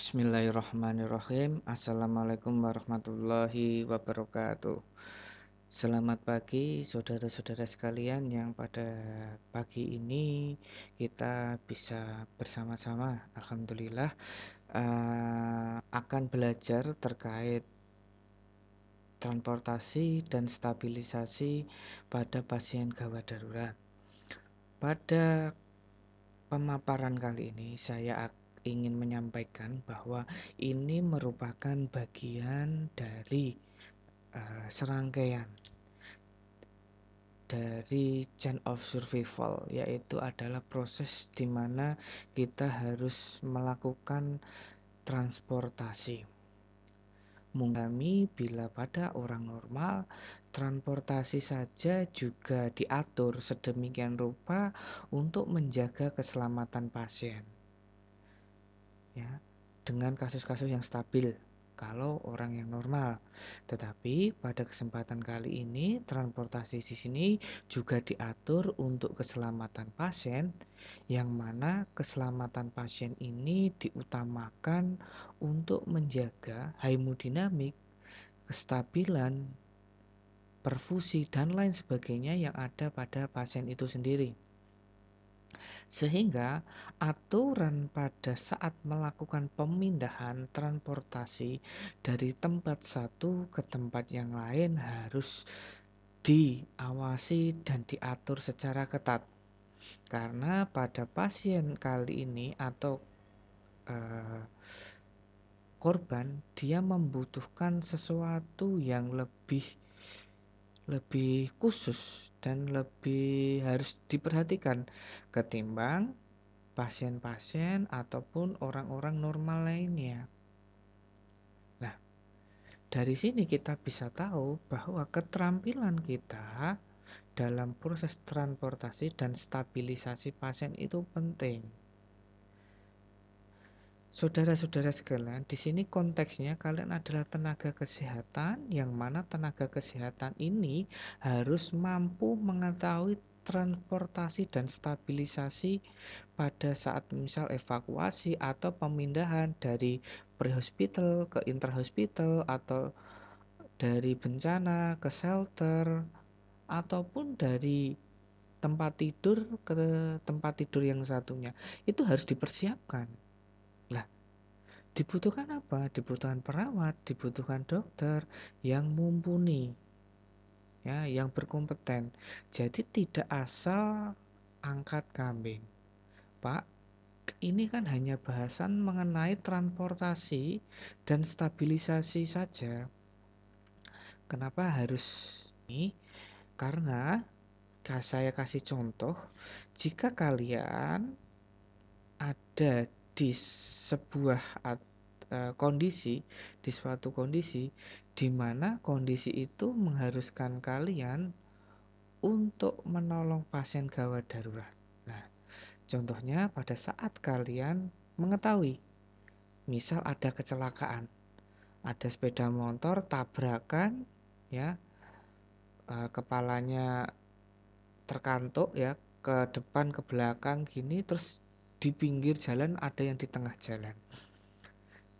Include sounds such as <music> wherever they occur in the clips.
Bismillahirrahmanirrahim Assalamualaikum warahmatullahi wabarakatuh Selamat pagi saudara-saudara sekalian yang pada pagi ini kita bisa bersama-sama Alhamdulillah uh, akan belajar terkait transportasi dan stabilisasi pada pasien gawat darurat Pada pemaparan kali ini saya akan ingin menyampaikan bahwa ini merupakan bagian dari uh, serangkaian dari chain of survival yaitu adalah proses di mana kita harus melakukan transportasi Mengalami bila pada orang normal transportasi saja juga diatur sedemikian rupa untuk menjaga keselamatan pasien dengan kasus-kasus yang stabil kalau orang yang normal. Tetapi pada kesempatan kali ini transportasi di sini juga diatur untuk keselamatan pasien yang mana keselamatan pasien ini diutamakan untuk menjaga hemodinamik, kestabilan, perfusi dan lain sebagainya yang ada pada pasien itu sendiri. Sehingga aturan pada saat melakukan pemindahan transportasi dari tempat satu ke tempat yang lain harus diawasi dan diatur secara ketat. Karena pada pasien kali ini atau eh, korban dia membutuhkan sesuatu yang lebih lebih khusus dan lebih harus diperhatikan ketimbang pasien-pasien ataupun orang-orang normal lainnya. Nah, dari sini kita bisa tahu bahwa keterampilan kita dalam proses transportasi dan stabilisasi pasien itu penting. Saudara-saudara sekalian, di sini konteksnya kalian adalah tenaga kesehatan yang mana tenaga kesehatan ini harus mampu mengetahui transportasi dan stabilisasi pada saat misal evakuasi atau pemindahan dari pre ke intra atau dari bencana ke shelter ataupun dari tempat tidur ke tempat tidur yang satunya itu harus dipersiapkan dibutuhkan apa? Dibutuhkan perawat, dibutuhkan dokter yang mumpuni, ya, yang berkompeten. Jadi tidak asal angkat kambing, Pak. Ini kan hanya bahasan mengenai transportasi dan stabilisasi saja. Kenapa harus ini? Karena saya kasih contoh, jika kalian ada di sebuah at, e, kondisi di suatu kondisi di mana kondisi itu mengharuskan kalian untuk menolong pasien gawat darurat. Nah, contohnya pada saat kalian mengetahui misal ada kecelakaan, ada sepeda motor tabrakan ya e, kepalanya terkantuk ya ke depan ke belakang gini terus di pinggir jalan, ada yang di tengah jalan.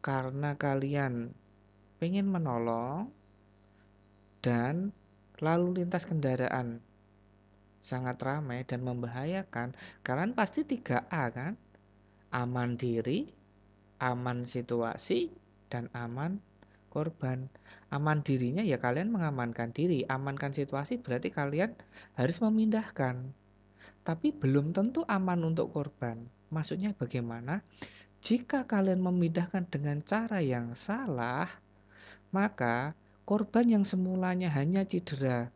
Karena kalian pengen menolong dan lalu lintas kendaraan sangat ramai dan membahayakan, kalian pasti 3A kan? Aman diri, aman situasi, dan aman korban. Aman dirinya ya kalian mengamankan diri, amankan situasi berarti kalian harus memindahkan. Tapi belum tentu aman untuk korban. Maksudnya bagaimana? Jika kalian memindahkan dengan cara yang salah, maka korban yang semulanya hanya cedera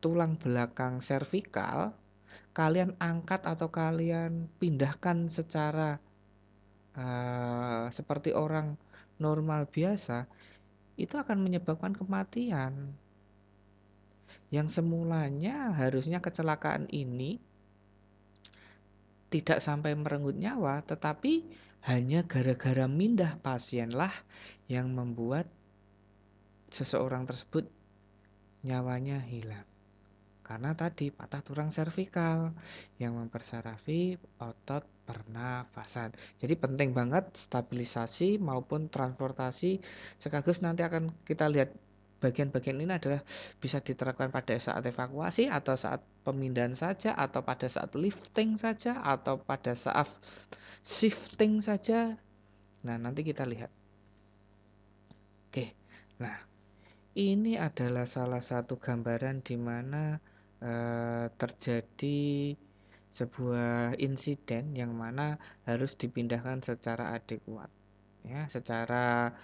tulang belakang servikal kalian angkat atau kalian pindahkan secara uh, seperti orang normal biasa, itu akan menyebabkan kematian. Yang semulanya harusnya kecelakaan ini tidak sampai merenggut nyawa, tetapi hanya gara-gara mindah pasienlah yang membuat seseorang tersebut nyawanya hilang. Karena tadi patah tulang servikal yang mempersarafi otot pernafasan. Jadi penting banget stabilisasi maupun transportasi sekaligus nanti akan kita lihat bagian-bagian ini adalah bisa diterapkan pada saat evakuasi atau saat pemindahan saja atau pada saat lifting saja atau pada saat shifting saja. Nah, nanti kita lihat. Oke. Nah, ini adalah salah satu gambaran di mana uh, terjadi sebuah insiden yang mana harus dipindahkan secara adekuat ya secara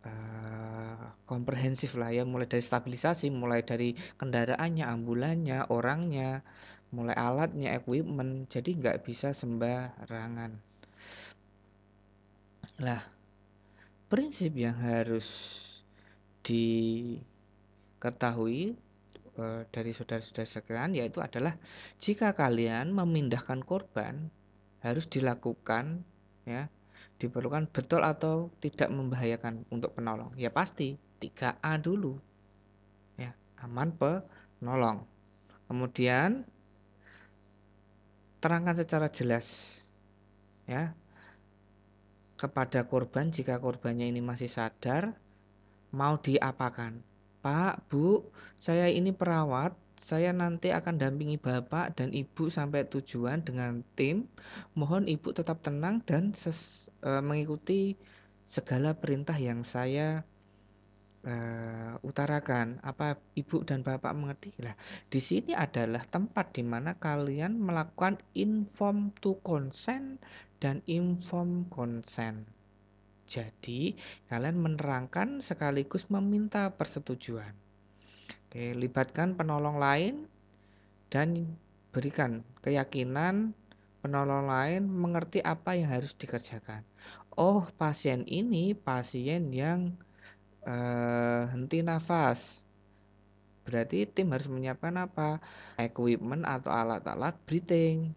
Eh, komprehensif lah ya mulai dari stabilisasi mulai dari kendaraannya ambulannya orangnya mulai alatnya equipment jadi nggak bisa sembarangan lah prinsip yang harus diketahui e, dari saudara-saudara sekalian yaitu adalah jika kalian memindahkan korban harus dilakukan ya diperlukan betul atau tidak membahayakan untuk penolong? Ya pasti 3A dulu. Ya, aman penolong. Kemudian terangkan secara jelas ya kepada korban jika korbannya ini masih sadar mau diapakan. Pak, Bu, saya ini perawat, saya nanti akan dampingi Bapak dan Ibu sampai tujuan dengan tim. Mohon Ibu tetap tenang dan ses, eh, mengikuti segala perintah yang saya e, utarakan. Apa Ibu dan Bapak mengerti? Lah, di sini adalah tempat di mana kalian melakukan inform to consent dan inform consent. Jadi, kalian menerangkan sekaligus meminta persetujuan. Oke, libatkan penolong lain dan berikan keyakinan penolong lain mengerti apa yang harus dikerjakan. Oh, pasien ini pasien yang eh, henti nafas. Berarti tim harus menyiapkan apa? Equipment atau alat-alat breathing.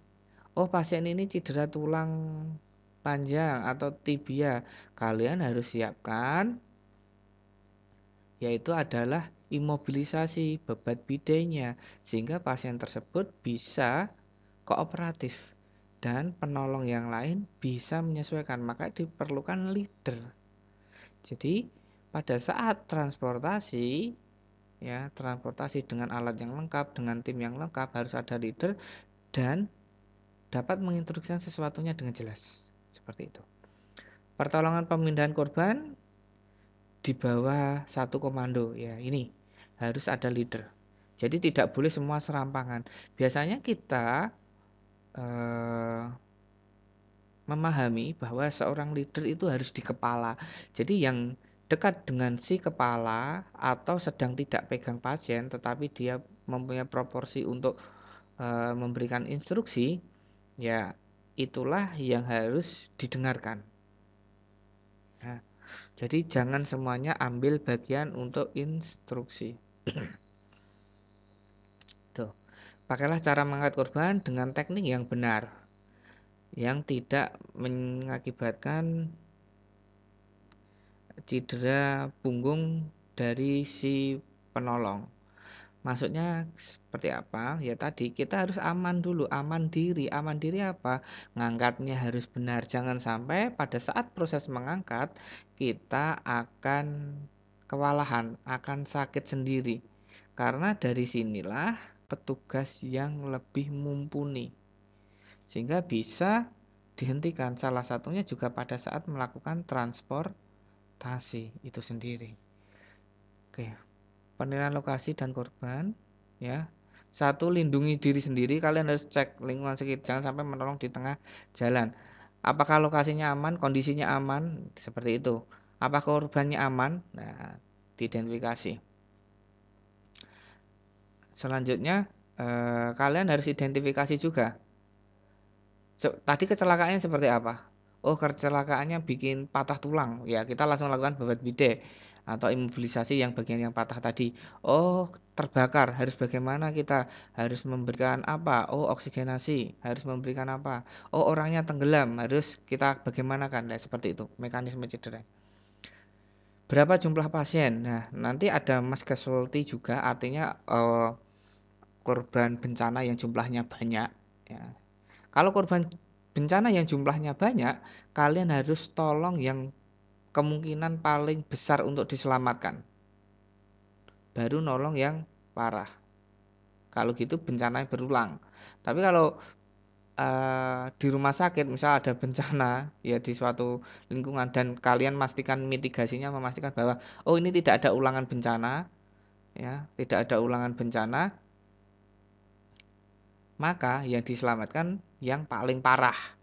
Oh, pasien ini cedera tulang panjang atau tibia. Kalian harus siapkan yaitu adalah imobilisasi bebat bidainya sehingga pasien tersebut bisa kooperatif dan penolong yang lain bisa menyesuaikan maka diperlukan leader jadi pada saat transportasi ya transportasi dengan alat yang lengkap dengan tim yang lengkap harus ada leader dan dapat menginstruksikan sesuatunya dengan jelas seperti itu pertolongan pemindahan korban di bawah satu komando ya ini harus ada leader. Jadi tidak boleh semua serampangan. Biasanya kita eh, memahami bahwa seorang leader itu harus di kepala. Jadi yang dekat dengan si kepala atau sedang tidak pegang pasien tetapi dia mempunyai proporsi untuk eh, memberikan instruksi ya itulah yang harus didengarkan jadi jangan semuanya ambil bagian untuk instruksi. <clears throat> Tuh. Pakailah cara mengangkat korban dengan teknik yang benar yang tidak mengakibatkan cedera punggung dari si penolong. Maksudnya seperti apa? Ya tadi kita harus aman dulu, aman diri. Aman diri apa? Ngangkatnya harus benar. Jangan sampai pada saat proses mengangkat kita akan kewalahan, akan sakit sendiri. Karena dari sinilah petugas yang lebih mumpuni. Sehingga bisa dihentikan salah satunya juga pada saat melakukan transportasi itu sendiri. Oke, penilaian lokasi dan korban ya satu lindungi diri sendiri kalian harus cek lingkungan sekitar jangan sampai menolong di tengah jalan apakah lokasinya aman kondisinya aman seperti itu apa korbannya aman nah diidentifikasi selanjutnya eh, kalian harus identifikasi juga tadi kecelakaannya seperti apa oh kecelakaannya bikin patah tulang ya kita langsung lakukan bebat bide atau imobilisasi yang bagian yang patah tadi. Oh, terbakar, harus bagaimana kita? Harus memberikan apa? Oh, oksigenasi, harus memberikan apa? Oh, orangnya tenggelam, harus kita bagaimanakan? Nah, seperti itu mekanisme cedera. Berapa jumlah pasien? Nah, nanti ada mass casualty juga, artinya eh, korban bencana yang jumlahnya banyak. Ya. Kalau korban bencana yang jumlahnya banyak, kalian harus tolong yang kemungkinan paling besar untuk diselamatkan. Baru nolong yang parah. Kalau gitu bencana berulang. Tapi kalau Uh, di rumah sakit misal ada bencana <laughs> ya di suatu lingkungan dan kalian pastikan mitigasinya memastikan bahwa oh ini tidak ada ulangan bencana ya tidak ada ulangan bencana maka yang diselamatkan yang paling parah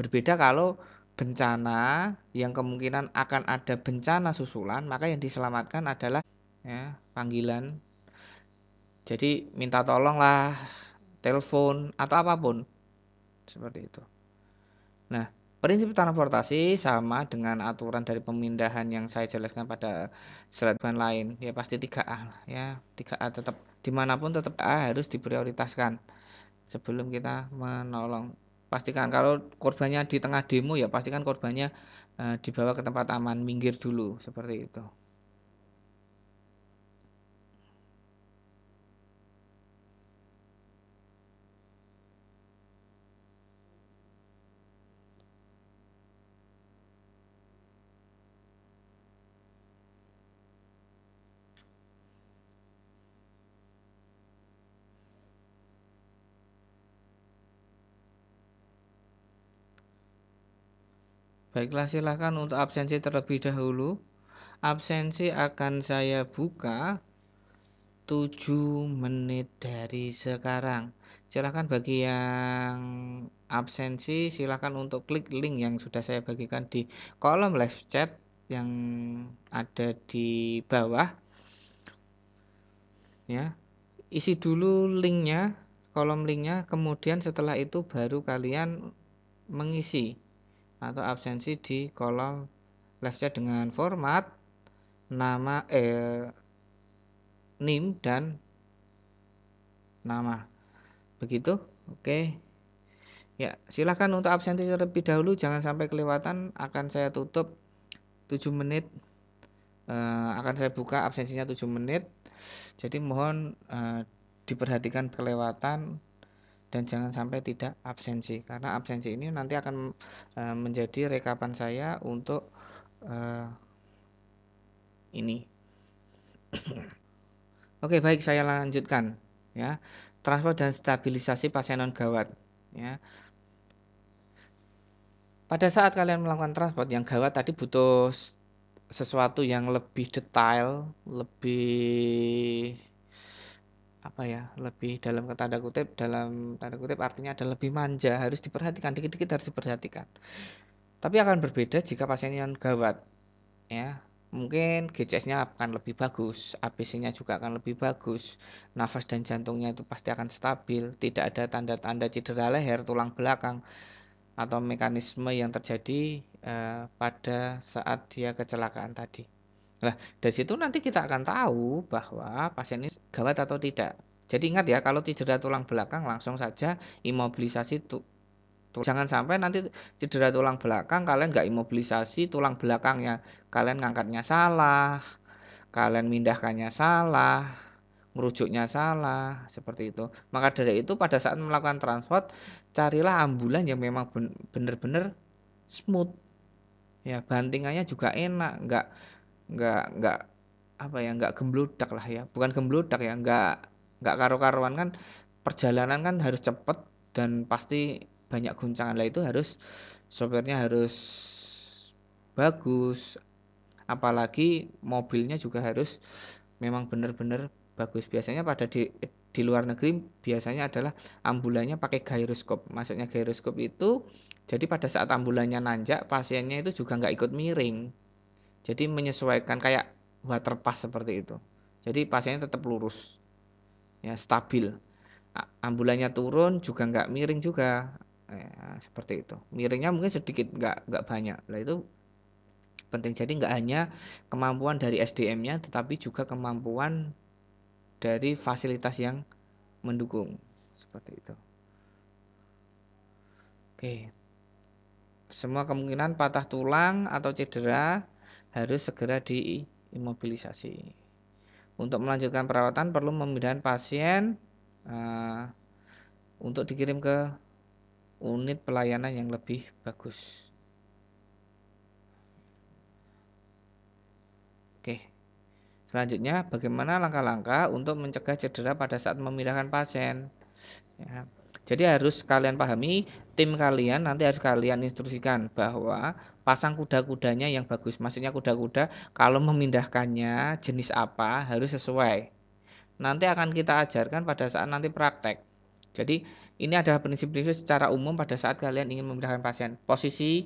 berbeda kalau bencana yang kemungkinan akan ada bencana susulan, maka yang diselamatkan adalah ya, panggilan. Jadi minta tolonglah, telepon atau apapun. Seperti itu. Nah, prinsip transportasi sama dengan aturan dari pemindahan yang saya jelaskan pada slide lain. Ya pasti 3A ya. 3A tetap dimanapun tetap A harus diprioritaskan sebelum kita menolong pastikan kalau korbannya di tengah demo ya pastikan korbannya uh, dibawa ke tempat aman minggir dulu seperti itu Baiklah, silahkan untuk absensi terlebih dahulu. Absensi akan saya buka 7 menit dari sekarang. Silahkan bagi yang absensi, silahkan untuk klik link yang sudah saya bagikan di kolom live chat yang ada di bawah. Ya, isi dulu linknya, kolom linknya, kemudian setelah itu baru kalian mengisi atau absensi di kolom left dengan format nama eh, NIM dan nama. Begitu. Oke. Ya, silahkan untuk absensi terlebih dahulu jangan sampai kelewatan akan saya tutup 7 menit eh, akan saya buka absensinya 7 menit. Jadi mohon eh, diperhatikan kelewatan dan jangan sampai tidak absensi karena absensi ini nanti akan uh, menjadi rekapan saya untuk uh, ini. <coughs> Oke, baik saya lanjutkan ya. transport dan stabilisasi pasien non gawat ya. Pada saat kalian melakukan transport yang gawat tadi butuh sesuatu yang lebih detail, lebih apa ya lebih dalam ke tanda kutip dalam tanda kutip artinya ada lebih manja harus diperhatikan dikit-dikit harus diperhatikan tapi akan berbeda jika pasien yang gawat ya mungkin GCS-nya akan lebih bagus, ABC-nya juga akan lebih bagus, nafas dan jantungnya itu pasti akan stabil, tidak ada tanda-tanda cedera leher, tulang belakang, atau mekanisme yang terjadi eh, pada saat dia kecelakaan tadi. Nah, dari situ nanti kita akan tahu bahwa pasien ini gawat atau tidak. Jadi ingat ya kalau cedera tulang belakang langsung saja imobilisasi tuh. jangan sampai nanti cedera tulang belakang kalian nggak imobilisasi tulang belakangnya kalian ngangkatnya salah kalian mindahkannya salah merujuknya salah seperti itu maka dari itu pada saat melakukan transport carilah ambulan yang memang benar-benar smooth ya bantingannya juga enak nggak nggak nggak apa ya nggak gembludak lah ya bukan gembludak ya nggak nggak karu-karuan kan perjalanan kan harus cepet dan pasti banyak guncangan lah itu harus sopirnya harus bagus apalagi mobilnya juga harus memang benar-benar bagus biasanya pada di di luar negeri biasanya adalah ambulannya pakai gyroskop maksudnya gyroskop itu jadi pada saat ambulannya nanjak pasiennya itu juga nggak ikut miring jadi menyesuaikan kayak waterpass seperti itu jadi pasiennya tetap lurus ya stabil ambulannya turun juga nggak miring juga ya, seperti itu miringnya mungkin sedikit nggak nggak banyak lah itu penting jadi nggak hanya kemampuan dari SDM-nya tetapi juga kemampuan dari fasilitas yang mendukung seperti itu oke semua kemungkinan patah tulang atau cedera harus segera diimobilisasi untuk melanjutkan perawatan perlu memindahkan pasien uh, untuk dikirim ke unit pelayanan yang lebih bagus. Oke. Selanjutnya, bagaimana langkah-langkah untuk mencegah cedera pada saat memindahkan pasien? Ya. Jadi harus kalian pahami tim kalian nanti harus kalian instruksikan bahwa pasang kuda-kudanya yang bagus. Maksudnya kuda-kuda kalau memindahkannya jenis apa harus sesuai. Nanti akan kita ajarkan pada saat nanti praktek. Jadi ini adalah prinsip-prinsip secara umum pada saat kalian ingin memindahkan pasien. Posisi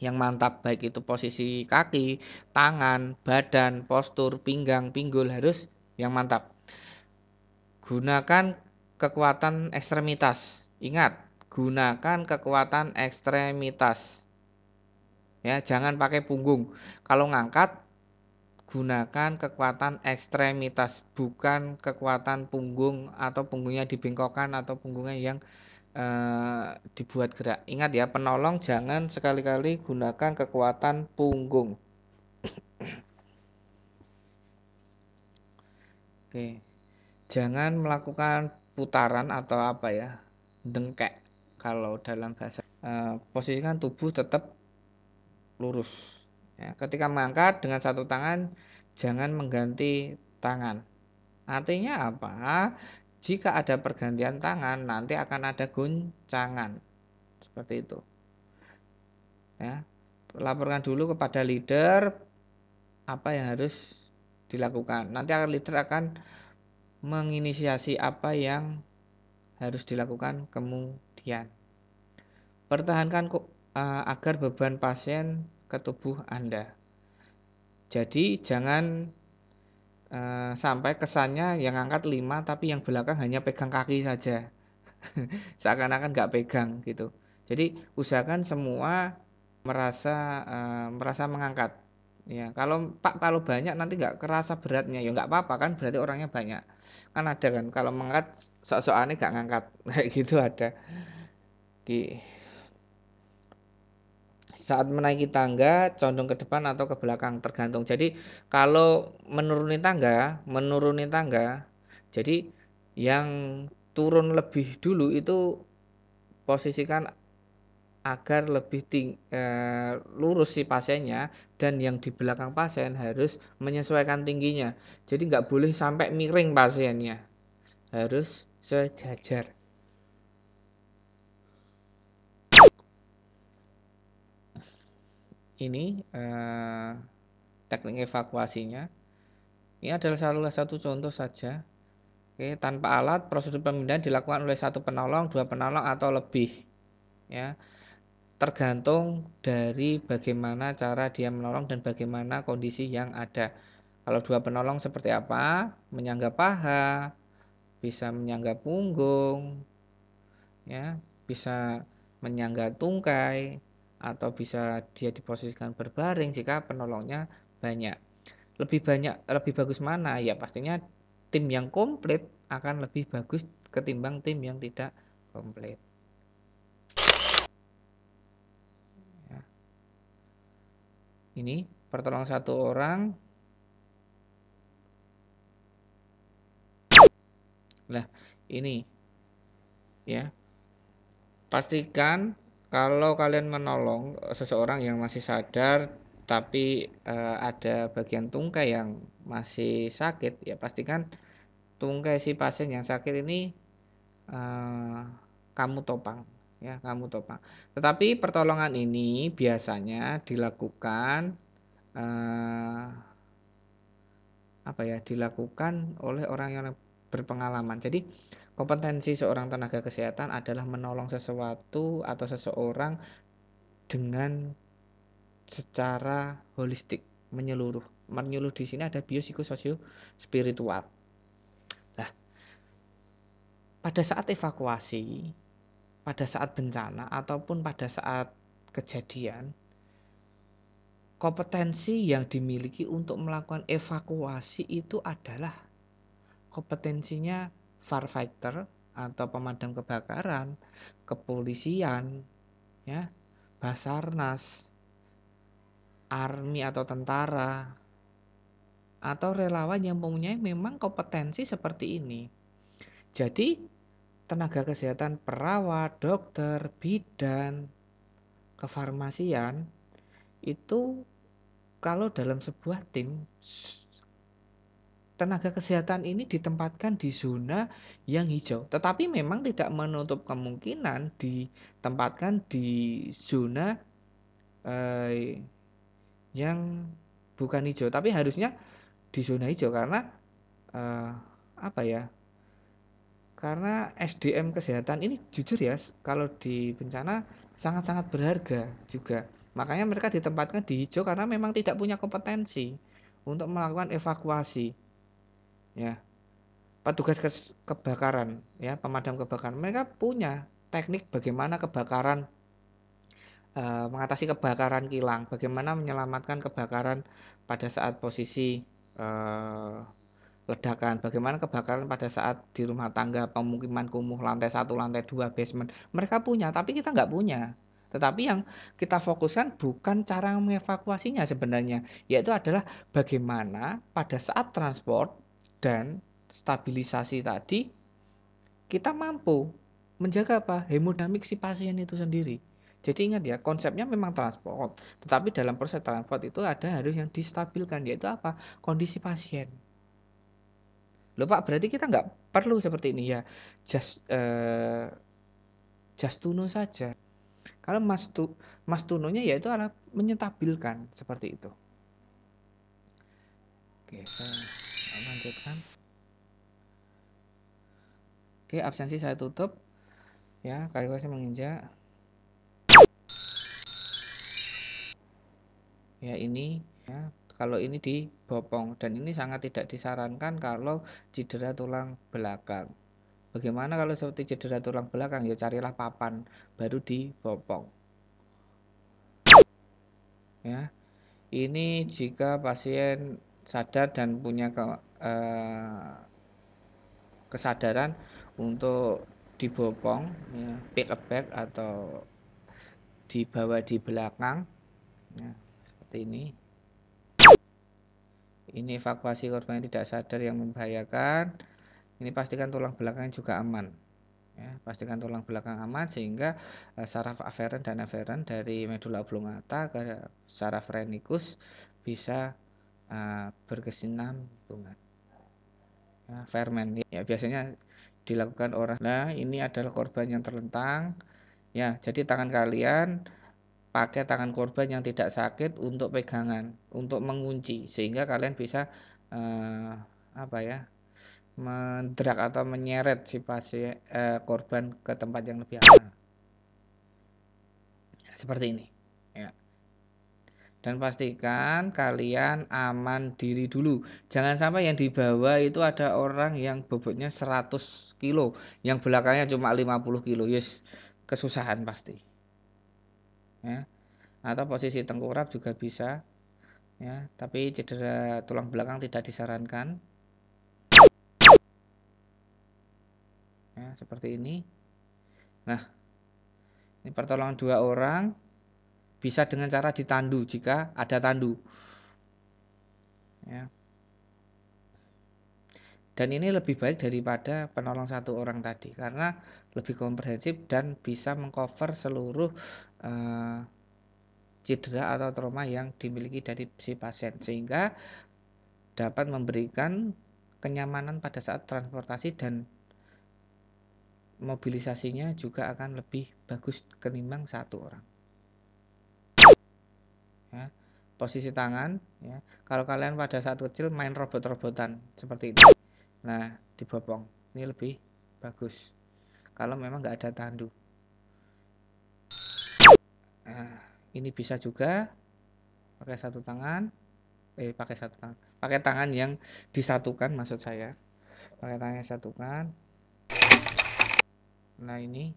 yang mantap baik itu posisi kaki, tangan, badan, postur, pinggang, pinggul harus yang mantap. Gunakan kekuatan ekstremitas. Ingat, gunakan kekuatan ekstremitas. Ya, jangan pakai punggung. Kalau ngangkat gunakan kekuatan ekstremitas, bukan kekuatan punggung atau punggungnya dibengkokkan atau punggungnya yang e, dibuat gerak. Ingat ya, penolong jangan sekali-kali gunakan kekuatan punggung. Oke. Jangan melakukan putaran atau apa ya? Dengkek kalau dalam bahasa uh, posisikan tubuh tetap lurus. Ya, ketika mengangkat dengan satu tangan jangan mengganti tangan. Artinya apa? Jika ada pergantian tangan nanti akan ada guncangan Seperti itu. Ya. Laporkan dulu kepada leader apa yang harus dilakukan. Nanti akan leader akan menginisiasi apa yang harus dilakukan kemudian. Pertahankan eh, agar beban pasien ke tubuh Anda. Jadi jangan uh, sampai kesannya yang angkat 5 tapi yang belakang hanya pegang kaki saja. <laughs> Seakan-akan nggak pegang gitu. Jadi usahakan semua merasa uh, merasa mengangkat. Ya, kalau Pak kalau banyak nanti nggak kerasa beratnya ya nggak apa-apa kan berarti orangnya banyak. Kan ada kan kalau mengangkat sok aneh nggak ngangkat <laughs> kayak gitu ada. Oke saat menaiki tangga condong ke depan atau ke belakang tergantung. Jadi kalau menuruni tangga, menuruni tangga, jadi yang turun lebih dulu itu posisikan agar lebih ting eh, lurus si pasiennya dan yang di belakang pasien harus menyesuaikan tingginya. Jadi nggak boleh sampai miring pasiennya, harus sejajar. ini eh, teknik evakuasinya. Ini adalah salah satu contoh saja. Oke, tanpa alat prosedur pemindahan dilakukan oleh satu penolong, dua penolong atau lebih. Ya. Tergantung dari bagaimana cara dia menolong dan bagaimana kondisi yang ada. Kalau dua penolong seperti apa? Menyangga paha, bisa menyangga punggung, ya, bisa menyangga tungkai, atau bisa dia diposisikan berbaring jika penolongnya banyak. Lebih banyak lebih bagus mana? Ya pastinya tim yang komplit akan lebih bagus ketimbang tim yang tidak komplit. Ya. Ini pertolong satu orang. Lah, ini ya. Pastikan kalau kalian menolong eh, seseorang yang masih sadar tapi uh, ada bagian tungkai yang masih sakit ya pastikan tungkai si pasien yang sakit ini uh, kamu topang ya kamu topang tetapi pertolongan ini biasanya dilakukan uh, apa ya dilakukan oleh orang yang berpengalaman jadi Kompetensi seorang tenaga kesehatan adalah menolong sesuatu atau seseorang dengan secara holistik, menyeluruh. Menyeluruh di sini ada biopsikososio spiritual. Nah, pada saat evakuasi, pada saat bencana ataupun pada saat kejadian, kompetensi yang dimiliki untuk melakukan evakuasi itu adalah kompetensinya firefighter atau pemadam kebakaran, kepolisian, ya, basarnas, army atau tentara, atau relawan yang mempunyai memang kompetensi seperti ini. Jadi tenaga kesehatan perawat, dokter, bidan, kefarmasian itu kalau dalam sebuah tim tenaga kesehatan ini ditempatkan di zona yang hijau. Tetapi memang tidak menutup kemungkinan ditempatkan di zona eh, yang bukan hijau, tapi harusnya di zona hijau karena eh, apa ya? Karena SDM kesehatan ini jujur ya, kalau di bencana sangat-sangat berharga juga. Makanya mereka ditempatkan di hijau karena memang tidak punya kompetensi untuk melakukan evakuasi ya petugas ke kebakaran ya pemadam kebakaran mereka punya teknik bagaimana kebakaran e, mengatasi kebakaran kilang bagaimana menyelamatkan kebakaran pada saat posisi e, ledakan bagaimana kebakaran pada saat di rumah tangga pemukiman kumuh lantai satu lantai dua basement mereka punya tapi kita nggak punya tetapi yang kita fokuskan bukan cara mengevakuasinya sebenarnya, yaitu adalah bagaimana pada saat transport dan stabilisasi tadi kita mampu menjaga apa hemodinamik si pasien itu sendiri. Jadi ingat ya, konsepnya memang transport, tetapi dalam proses transport itu ada harus yang distabilkan, yaitu apa? Kondisi pasien. Loh Pak, berarti kita nggak perlu seperti ini ya, just, uh, just tuno saja. Kalau mas, tu, mas tunonya yaitu adalah menyetabilkan, seperti itu. Oke, okay, Kan? oke absensi saya tutup ya kalkulasi menginjak ya ini ya kalau ini dibopong dan ini sangat tidak disarankan kalau cedera tulang belakang bagaimana kalau seperti cedera tulang belakang ya carilah papan baru dibopong ya ini jika pasien sadar dan punya Eh, kesadaran untuk dibopong ya, pick a back atau dibawa di belakang ya, seperti ini ini evakuasi korban yang tidak sadar yang membahayakan ini pastikan tulang belakang juga aman ya, pastikan tulang belakang aman sehingga uh, saraf aferen dan aferen dari medula oblongata ke saraf renikus bisa uh, berkesinambungan nah, fireman ya biasanya dilakukan orang nah ini adalah korban yang terlentang ya jadi tangan kalian pakai tangan korban yang tidak sakit untuk pegangan untuk mengunci sehingga kalian bisa eh, apa ya menderak atau menyeret si pasien eh, korban ke tempat yang lebih aman seperti ini dan pastikan kalian aman diri dulu. Jangan sampai yang dibawa itu ada orang yang bobotnya 100 kilo, yang belakangnya cuma 50 kilo. Yes, kesusahan pasti. Ya. Atau posisi tengkurap juga bisa. Ya, tapi cedera tulang belakang tidak disarankan. Ya, seperti ini. Nah, ini pertolongan dua orang bisa dengan cara ditandu jika ada tandu. Ya. Dan ini lebih baik daripada penolong satu orang tadi karena lebih komprehensif dan bisa mengcover seluruh uh, cedera atau trauma yang dimiliki dari si pasien sehingga dapat memberikan kenyamanan pada saat transportasi dan mobilisasinya juga akan lebih bagus ketimbang satu orang ya. posisi tangan ya. kalau kalian pada saat kecil main robot-robotan seperti ini nah dibopong ini lebih bagus kalau memang nggak ada tandu nah, ini bisa juga pakai satu tangan eh pakai satu tangan pakai tangan yang disatukan maksud saya pakai tangan yang satukan nah ini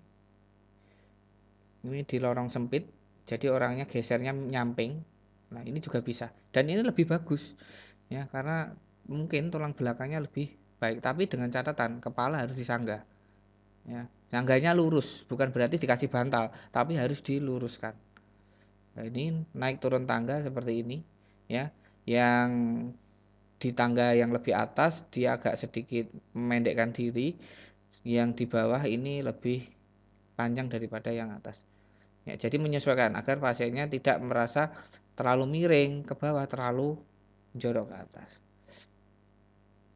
ini di lorong sempit jadi orangnya gesernya nyamping Nah, ini juga bisa. Dan ini lebih bagus ya karena mungkin tulang belakangnya lebih baik, tapi dengan catatan kepala harus disanggah. Ya, sangganya lurus, bukan berarti dikasih bantal, tapi harus diluruskan. Nah, ini naik turun tangga seperti ini ya. Yang di tangga yang lebih atas dia agak sedikit memendekkan diri, yang di bawah ini lebih panjang daripada yang atas. Ya, jadi menyesuaikan agar pasiennya tidak merasa terlalu miring ke bawah, terlalu jorok ke atas.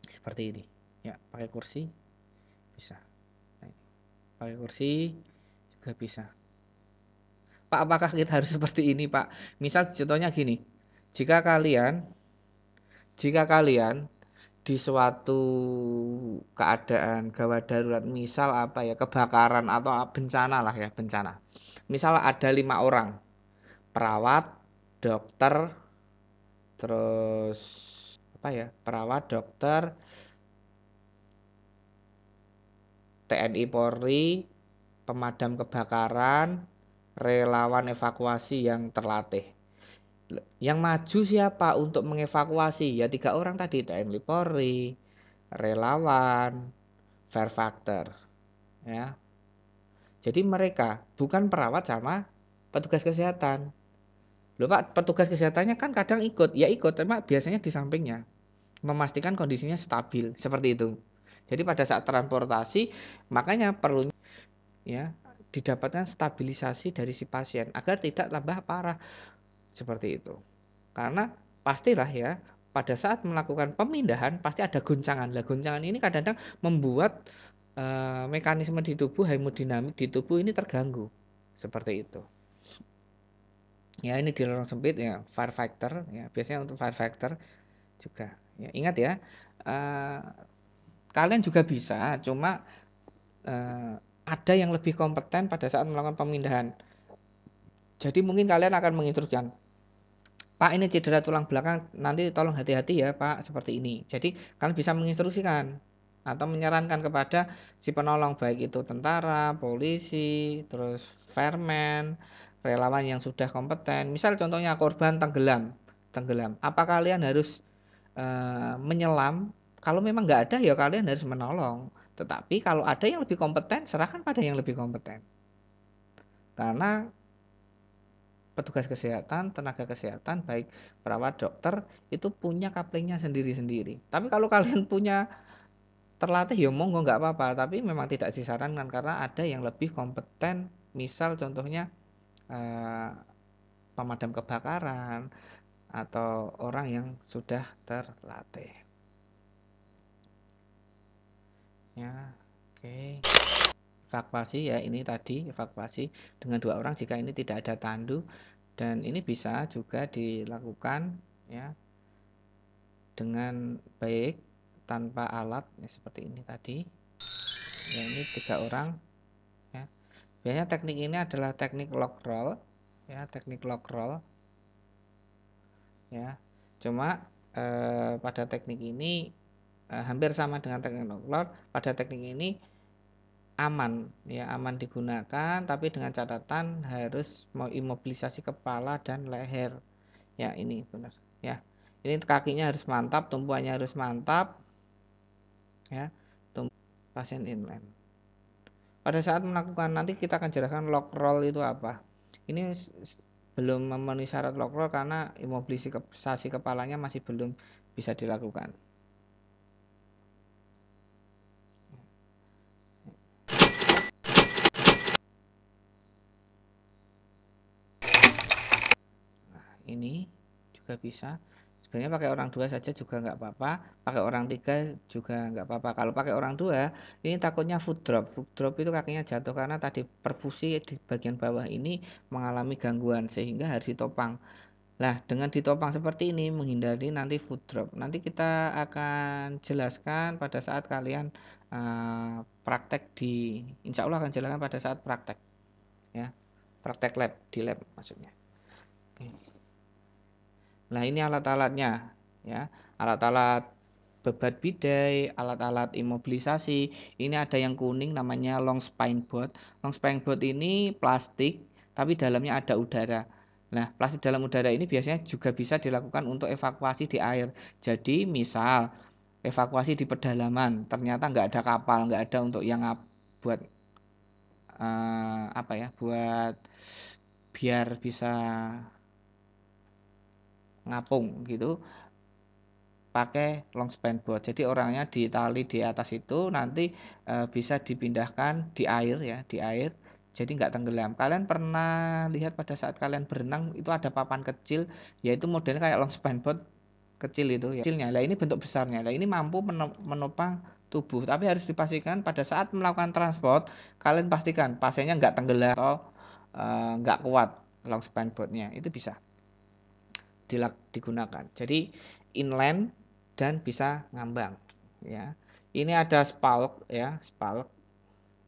Seperti ini. Ya, pakai kursi bisa. Nah, Pakai kursi juga bisa. Pak, apakah kita harus <laughs> seperti ini, Pak? Misal contohnya gini. Jika kalian jika kalian di suatu keadaan gawat darurat misal apa ya kebakaran atau bencana lah ya bencana misal ada lima orang perawat dokter terus apa ya perawat dokter TNI Polri pemadam kebakaran relawan evakuasi yang terlatih yang maju siapa untuk mengevakuasi? Ya tiga orang tadi TNI Polri, relawan, fair factor. Ya. Jadi mereka bukan perawat sama petugas kesehatan. Loh Pak, petugas kesehatannya kan kadang ikut, ya ikut, tapi biasanya di sampingnya. Memastikan kondisinya stabil, seperti itu. Jadi pada saat transportasi, makanya perlu ya didapatkan stabilisasi dari si pasien agar tidak tambah parah. Seperti itu. Karena pastilah ya, pada saat melakukan pemindahan pasti ada guncangan Lah guncangan ini kadang-kadang membuat uh, mekanisme di tubuh hemodinamik di tubuh ini terganggu. Seperti itu. Ya, ini di lorong sempit ya, firefighter ya, biasanya untuk firefighter juga. Ya, ingat ya, uh, kalian juga bisa, cuma uh, ada yang lebih kompeten pada saat melakukan pemindahan. Jadi mungkin kalian akan menginstruksikan Pak ini cedera tulang belakang nanti tolong hati-hati ya Pak seperti ini. Jadi kalian bisa menginstruksikan atau menyarankan kepada si penolong baik itu tentara, polisi, terus fireman, relawan yang sudah kompeten. Misal contohnya korban tenggelam, tenggelam. Apa kalian harus uh, menyelam? Kalau memang nggak ada ya kalian harus menolong. Tetapi kalau ada yang lebih kompeten, serahkan pada yang lebih kompeten. Karena petugas kesehatan, tenaga kesehatan, baik perawat, dokter itu punya kaplingnya sendiri-sendiri. Tapi kalau <laughs> kalian punya terlatih ya monggo nggak apa-apa, tapi memang tidak disarankan karena ada yang lebih kompeten. Misal contohnya eh, pemadam kebakaran atau orang yang sudah terlatih. Ya, oke. Okay evakuasi ya ini tadi evakuasi dengan dua orang jika ini tidak ada tandu dan ini bisa juga dilakukan ya dengan baik tanpa alat ya, seperti ini tadi ya ini tiga orang ya biasanya teknik ini adalah teknik lock roll ya teknik lock roll ya cuma eh, pada teknik ini eh, hampir sama dengan teknik lock roll pada teknik ini aman ya aman digunakan tapi dengan catatan harus mau imobilisasi kepala dan leher ya ini benar ya ini kakinya harus mantap tumpuannya harus mantap ya tumpu pasien inline pada saat melakukan nanti kita akan jelaskan lock roll itu apa ini belum memenuhi syarat lock roll karena imobilisasi kepalanya masih belum bisa dilakukan juga bisa sebenarnya pakai orang dua saja juga nggak apa-apa pakai orang tiga juga nggak apa-apa kalau pakai orang dua ini takutnya food drop food drop itu kakinya jatuh karena tadi perfusi di bagian bawah ini mengalami gangguan sehingga harus ditopang Nah, dengan ditopang seperti ini menghindari nanti food drop. Nanti kita akan jelaskan pada saat kalian uh, praktek di Insya Allah akan jelaskan pada saat praktek, ya, praktek lab di lab maksudnya. Oke. Nah, ini alat-alatnya ya. Alat-alat bebat bidai, alat-alat imobilisasi. Ini ada yang kuning namanya long spine board. Long spine board ini plastik tapi dalamnya ada udara. Nah, plastik dalam udara ini biasanya juga bisa dilakukan untuk evakuasi di air. Jadi, misal evakuasi di pedalaman, ternyata nggak ada kapal, nggak ada untuk yang buat uh, apa ya, buat biar bisa ngapung gitu pakai long span board. Jadi orangnya ditali di atas itu nanti e, bisa dipindahkan di air ya, di air. Jadi nggak tenggelam. Kalian pernah lihat pada saat kalian berenang itu ada papan kecil, yaitu model kayak long span board kecil itu ya. Kecilnya. Lah ini bentuk besarnya. Lah ini mampu menopang tubuh, tapi harus dipastikan pada saat melakukan transport kalian pastikan pasiennya nggak tenggelam atau e, nggak kuat long span boardnya itu bisa digunakan. Jadi inland dan bisa ngambang ya. Ini ada spalk ya, spalk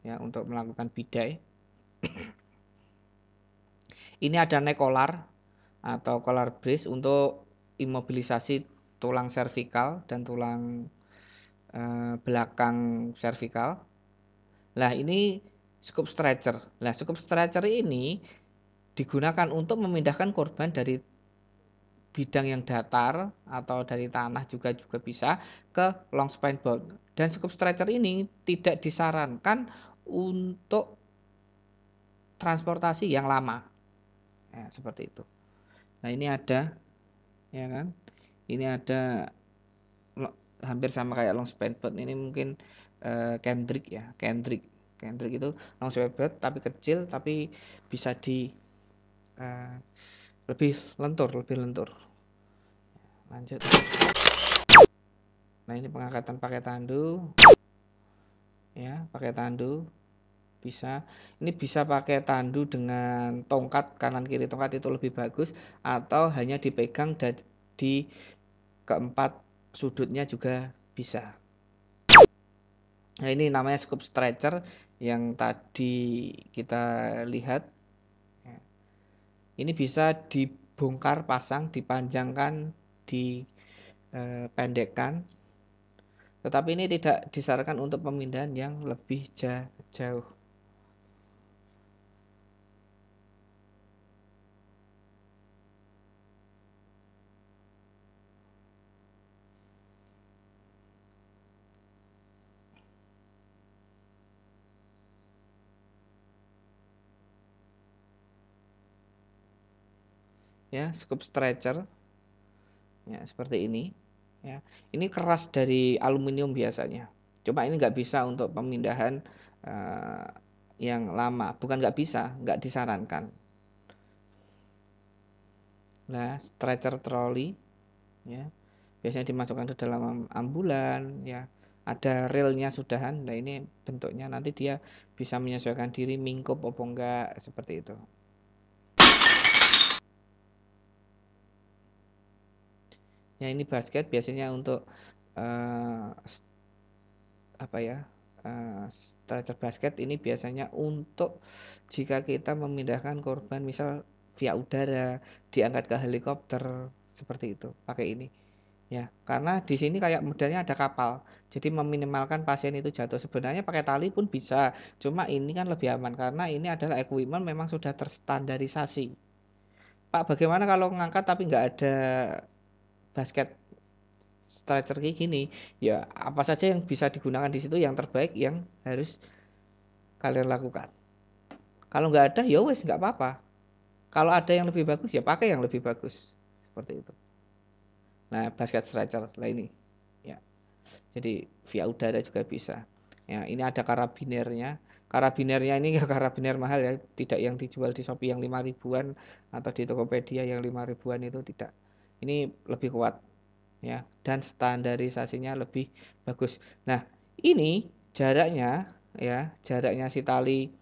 ya untuk melakukan bidai. <clears throat> Ini ada neck collar atau collar brace untuk imobilisasi tulang cervical dan tulang eh, belakang cervical. lah ini scoop stretcher. lah scoop stretcher ini digunakan untuk memindahkan korban dari bidang yang datar atau dari tanah juga juga bisa ke long span bone. Dan scoop stretcher ini tidak disarankan untuk transportasi yang lama. Ya, seperti itu. Nah, ini ada ya kan? Ini ada hampir sama kayak long span board ini mungkin uh, Kendrick ya, Kendrick. Kendrick itu long span board tapi kecil tapi bisa di uh, lebih lentur, lebih lentur lanjut nah ini pengangkatan pakai tandu ya pakai tandu bisa ini bisa pakai tandu dengan tongkat kanan kiri tongkat itu lebih bagus atau hanya dipegang dan di keempat sudutnya juga bisa nah ini namanya scoop stretcher yang tadi kita lihat ya. ini bisa dibongkar pasang dipanjangkan dipendekkan eh, tetapi ini tidak disarankan untuk pemindahan yang lebih jauh ya scoop stretcher ya seperti ini ya ini keras dari aluminium biasanya cuma ini nggak bisa untuk pemindahan uh, yang lama bukan nggak bisa nggak disarankan nah stretcher trolley, ya biasanya dimasukkan ke dalam ambulan ya ada relnya sudahan nah ini bentuknya nanti dia bisa menyesuaikan diri mingkup apa enggak seperti itu ya ini basket biasanya untuk uh, apa ya uh, stretcher basket ini biasanya untuk jika kita memindahkan korban misal via udara diangkat ke helikopter seperti itu pakai ini ya karena di sini kayak modelnya ada kapal jadi meminimalkan pasien itu jatuh sebenarnya pakai tali pun bisa cuma ini kan lebih aman karena ini adalah equipment memang sudah terstandarisasi Pak bagaimana kalau ngangkat tapi nggak ada basket stretcher kayak gini ya apa saja yang bisa digunakan di situ yang terbaik yang harus kalian lakukan kalau nggak ada ya wes nggak apa-apa kalau ada yang lebih bagus ya pakai yang lebih bagus seperti itu nah basket stretcher lah ini ya jadi via udara juga bisa ya ini ada karabinernya karabinernya ini ya <laughs> karabiner mahal ya tidak yang dijual di Shopee yang lima ribuan atau di Tokopedia yang lima ribuan itu tidak ini lebih kuat ya dan standarisasinya lebih bagus. Nah, ini jaraknya ya, jaraknya si tali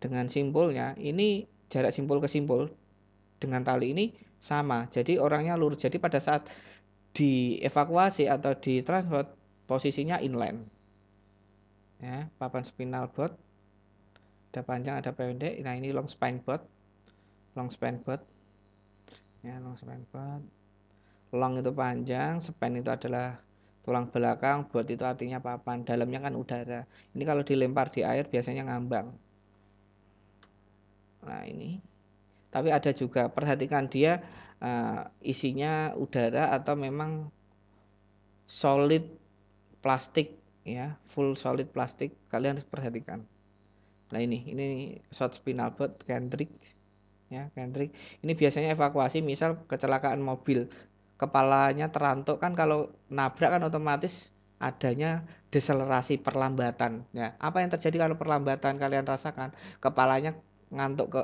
dengan simpulnya ini jarak simpul ke simpul dengan tali ini sama. Jadi orangnya lurus. Jadi pada saat dievakuasi atau ditransport posisinya inline. Ya, papan spinal board ada panjang ada pendek. Nah, ini long span board. Long span board. Ya, long span board long itu panjang span itu adalah tulang belakang buat itu artinya papan dalamnya kan udara ini kalau dilempar di air biasanya ngambang nah ini tapi ada juga perhatikan dia uh, isinya udara atau memang solid plastik ya full solid plastik kalian harus perhatikan nah ini ini short spinal board kendrick ya kendrick ini biasanya evakuasi misal kecelakaan mobil kepalanya terantuk kan kalau nabrak kan otomatis adanya deselerasi perlambatan ya apa yang terjadi kalau perlambatan kalian rasakan kepalanya ngantuk ke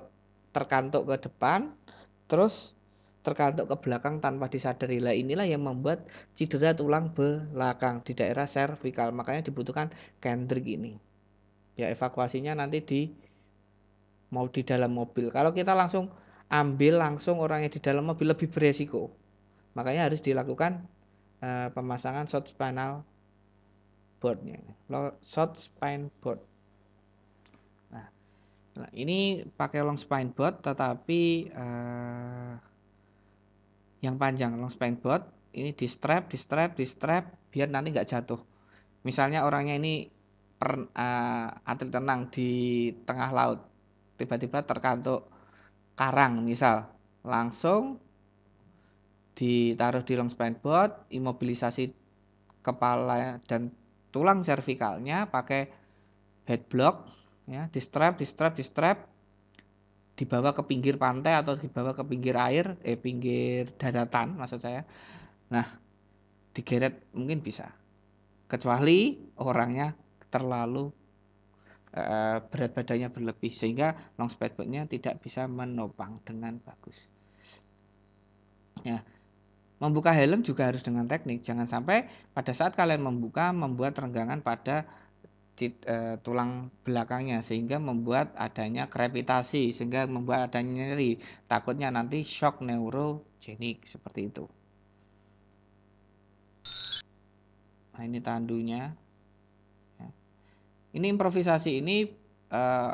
terkantuk ke depan terus terkantuk ke belakang tanpa disadari lah inilah yang membuat cedera tulang belakang di daerah cervical makanya dibutuhkan kendrik ini ya evakuasinya nanti di mau di dalam mobil kalau kita langsung ambil langsung orang yang di dalam mobil lebih beresiko makanya harus dilakukan uh, pemasangan short spinal boardnya short spine board nah, nah, ini pakai long spine board tetapi uh, yang panjang long spine board ini di strap di strap di strap biar nanti nggak jatuh misalnya orangnya ini per, uh, atlet tenang di tengah laut tiba-tiba terkantuk karang misal langsung ditaruh di long spine board, imobilisasi kepala dan tulang cervikalnya pakai head block ya, di strap, di strap, di strap dibawa ke pinggir pantai atau dibawa ke pinggir air, eh pinggir daratan maksud saya. Nah, digeret mungkin bisa. Kecuali orangnya terlalu eh, berat badannya berlebih sehingga long boardnya tidak bisa menopang dengan bagus. Ya, Membuka helm juga harus dengan teknik. Jangan sampai pada saat kalian membuka membuat renggangan pada eh, tulang belakangnya sehingga membuat adanya krepitasi sehingga membuat adanya nyeri. Takutnya nanti shock neurogenik seperti itu. Nah, ini tandunya. Ya. Ini improvisasi ini eh,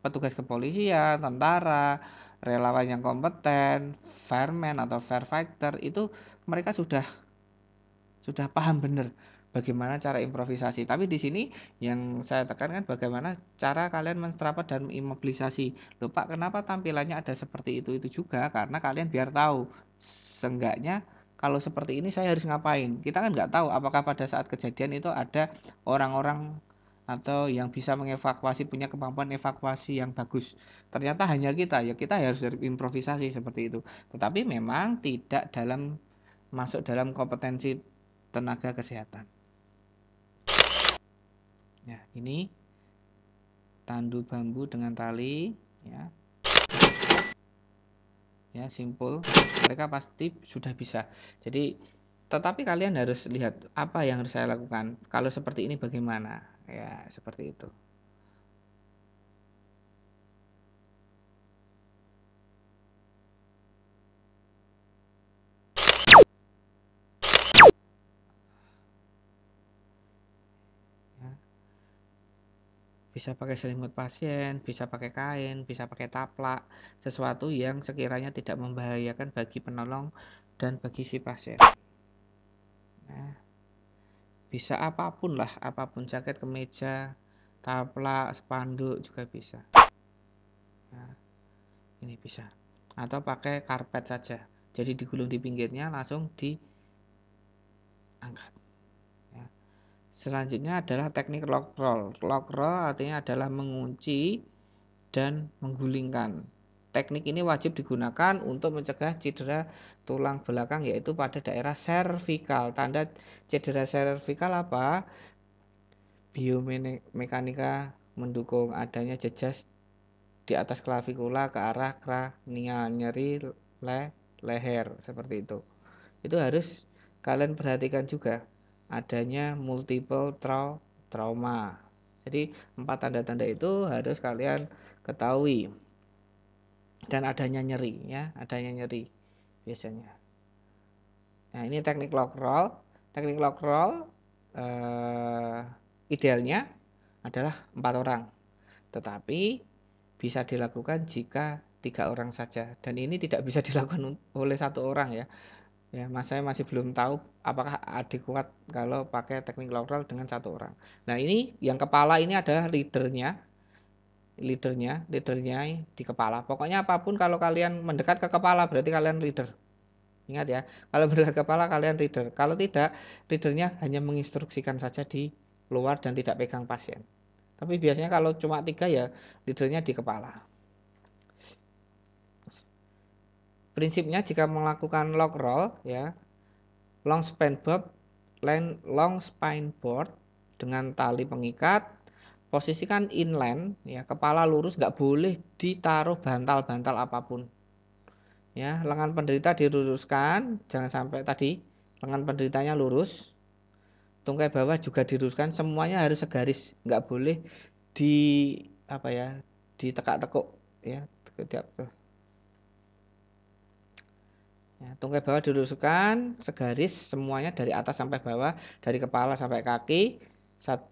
petugas kepolisian, tentara, relawan yang kompeten, fireman atau firefighter itu mereka sudah sudah paham benar bagaimana cara improvisasi. Tapi di sini yang saya tekankan bagaimana cara kalian menstrapat dan imobilisasi. Lupa kenapa tampilannya ada seperti itu itu juga karena kalian biar tahu seenggaknya kalau seperti ini saya harus ngapain. Kita kan nggak tahu apakah pada saat kejadian itu ada orang-orang atau yang bisa mengevakuasi punya kemampuan evakuasi yang bagus. Ternyata hanya kita ya kita harus improvisasi seperti itu. Tetapi memang tidak dalam masuk dalam kompetensi tenaga kesehatan. Ya, ini tandu bambu dengan tali ya. Ya, simpul. Mereka pasti sudah bisa. Jadi tetapi kalian harus lihat apa yang harus saya lakukan. Kalau seperti ini bagaimana? ya seperti itu ya. bisa pakai selimut pasien, bisa pakai kain, bisa pakai taplak, sesuatu yang sekiranya tidak membahayakan bagi penolong dan bagi si pasien. Nah, bisa apapun lah apapun jaket kemeja taplak spanduk juga bisa nah, ini bisa atau pakai karpet saja jadi digulung di pinggirnya langsung diangkat ya. selanjutnya adalah teknik lock roll lock roll artinya adalah mengunci dan menggulingkan Teknik ini wajib digunakan untuk mencegah cedera tulang belakang yaitu pada daerah cervical. Tanda cedera cervical apa? Biomekanika mendukung adanya jejas di atas klavikula ke arah kranial nyeri le leher seperti itu. Itu harus kalian perhatikan juga adanya multiple tra trauma. Jadi empat tanda-tanda itu harus kalian ketahui dan adanya nyeri ya, adanya nyeri biasanya. Nah, ini teknik lock roll. Teknik lock roll uh, idealnya adalah empat orang, tetapi bisa dilakukan jika tiga orang saja dan ini tidak bisa <laughs> dilakukan oleh satu orang ya. Ya, mas saya masih belum tahu apakah adekuat kalau pakai teknik lock roll dengan satu orang. Nah ini yang kepala ini adalah leadernya leadernya, leadernya di kepala. Pokoknya apapun kalau kalian mendekat ke kepala berarti kalian leader. Ingat ya, kalau <laughs> mendekat kepala kalian leader. Kalau tidak, leadernya hanya menginstruksikan saja di luar dan tidak pegang pasien. Tapi biasanya kalau cuma tiga ya leadernya di kepala. Prinsipnya jika melakukan log roll ya long span board, long spine board dengan tali pengikat posisikan inline ya kepala lurus nggak boleh ditaruh bantal-bantal apapun ya lengan penderita diruruskan jangan sampai tadi lengan penderitanya lurus tungkai bawah juga diruruskan semuanya harus segaris nggak boleh di apa ya ditekak-tekuk ya tiap tuh Ya, tungkai bawah diruruskan segaris semuanya dari atas sampai bawah, dari kepala sampai kaki. satu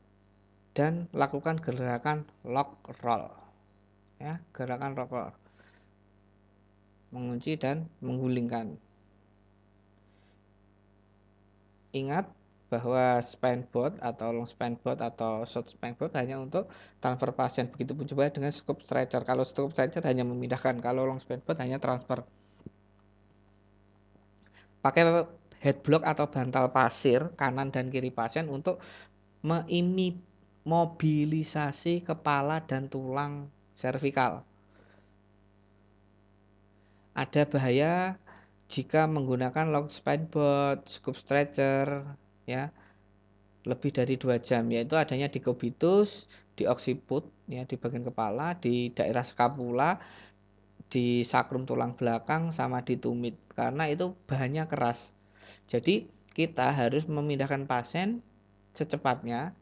dan lakukan gerakan lock roll. Ya, gerakan lock roll. Mengunci dan menggulingkan. Ingat bahwa span board atau long span board atau short span board hanya untuk transfer pasien. Begitu pun juga dengan scoop stretcher. Kalau scoop stretcher hanya memindahkan, kalau long span board hanya transfer. Pakai head block atau bantal pasir kanan dan kiri pasien untuk meimi mobilisasi kepala dan tulang servikal. Ada bahaya jika menggunakan long spine board, scoop stretcher, ya lebih dari dua jam yaitu adanya di cubitus, di occiput ya di bagian kepala, di daerah skapula, di sakrum tulang belakang sama di tumit karena itu bahannya keras. Jadi kita harus memindahkan pasien secepatnya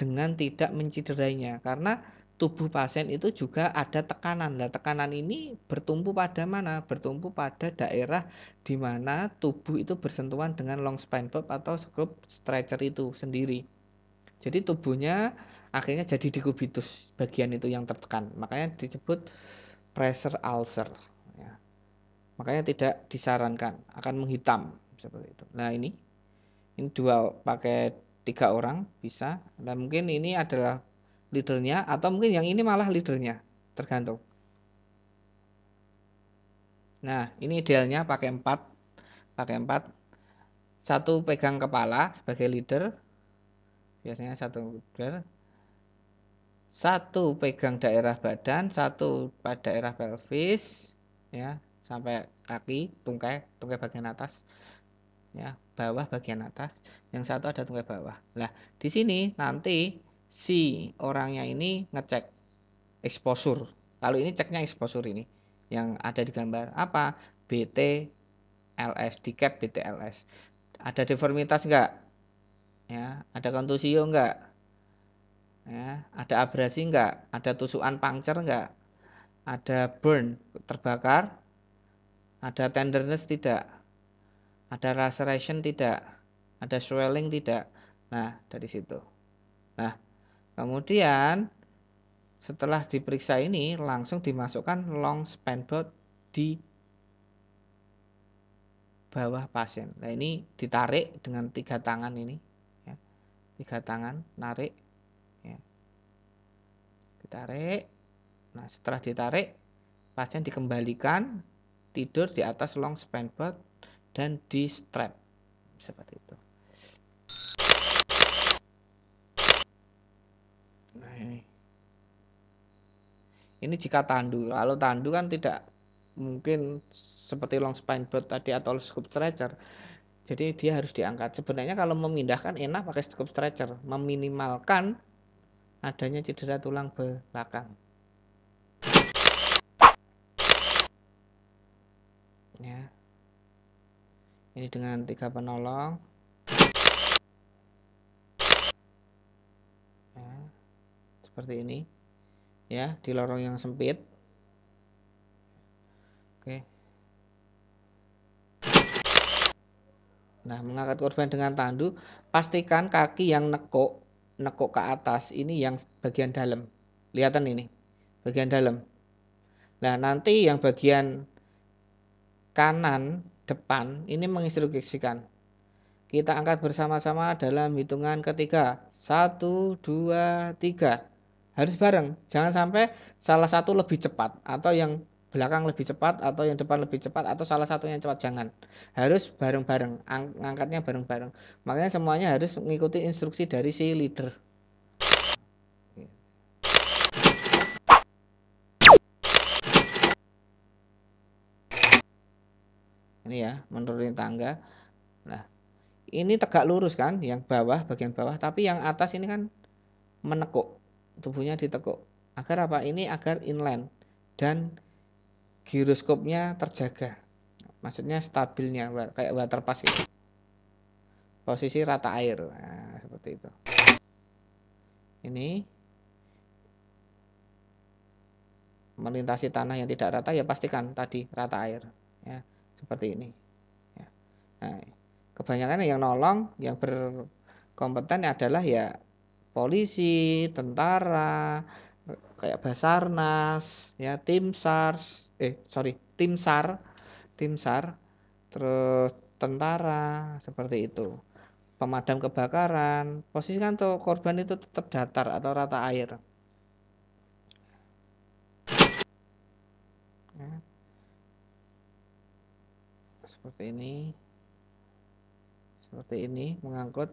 dengan tidak menciderainya karena tubuh pasien itu juga ada tekanan. Nah, tekanan ini bertumpu pada mana? Bertumpu pada daerah di mana tubuh itu bersentuhan dengan long spine pop atau scrub stretcher itu sendiri. Jadi tubuhnya akhirnya jadi dikubitus bagian itu yang tertekan. Makanya disebut pressure ulcer. Ya. Makanya tidak disarankan akan menghitam seperti itu. Nah ini ini dua pakai tiga orang bisa dan mungkin ini adalah leadernya atau mungkin yang ini malah leadernya tergantung nah ini idealnya pakai empat pakai empat satu pegang kepala sebagai leader biasanya satu leader satu pegang daerah badan satu pada daerah pelvis ya sampai kaki tungkai tungkai bagian atas ya bawah bagian atas, yang satu ada tungkai bawah. Nah, di sini nanti si orangnya ini ngecek eksposur Lalu ini ceknya eksposur ini yang ada di gambar apa? BT LS cap BT LS. Ada deformitas enggak? Ya, ada kontusio enggak? Ya, ada abrasi enggak? Ada tusukan puncture enggak? Ada burn, terbakar? Ada tenderness tidak? Ada laceration tidak? Ada swelling tidak? Nah, dari situ. Nah, kemudian setelah diperiksa ini langsung dimasukkan long span board di bawah pasien. Nah, ini ditarik dengan tiga tangan ini. Ya. Tiga tangan, narik. Ya. Ditarik. Nah, setelah ditarik, pasien dikembalikan tidur di atas long span board dan di strap seperti itu nah ini ini jika tandu kalau tandu kan tidak mungkin seperti long spine board tadi atau scoop stretcher jadi dia harus diangkat sebenarnya kalau memindahkan enak pakai scoop stretcher meminimalkan adanya cedera tulang belakang ini dengan tiga penolong ya, seperti ini ya di lorong yang sempit oke nah mengangkat korban dengan tandu pastikan kaki yang nekuk nekuk ke atas ini yang bagian dalam kelihatan ini bagian dalam nah nanti yang bagian kanan depan ini menginstruksikan. Kita angkat bersama-sama dalam hitungan ketiga. Satu, dua, tiga. Harus bareng. Jangan sampai salah satu lebih cepat atau yang belakang lebih cepat atau yang depan lebih cepat atau salah satunya cepat jangan harus bareng-bareng angkatnya bareng-bareng makanya semuanya harus mengikuti instruksi dari si leader ini ya menuruni tangga nah ini tegak lurus kan yang bawah bagian bawah tapi yang atas ini kan menekuk tubuhnya ditekuk agar apa ini agar inline dan giroskopnya terjaga maksudnya stabilnya kayak waterpass itu posisi rata air nah, seperti itu ini melintasi tanah yang tidak rata ya pastikan tadi rata air ya seperti ini ya. nah, kebanyakan yang nolong yang berkompeten adalah ya polisi tentara kayak basarnas ya tim sar, eh sorry tim sar tim sar terus tentara seperti itu pemadam kebakaran posisikan tuh korban itu tetap datar atau rata air seperti ini seperti ini mengangkut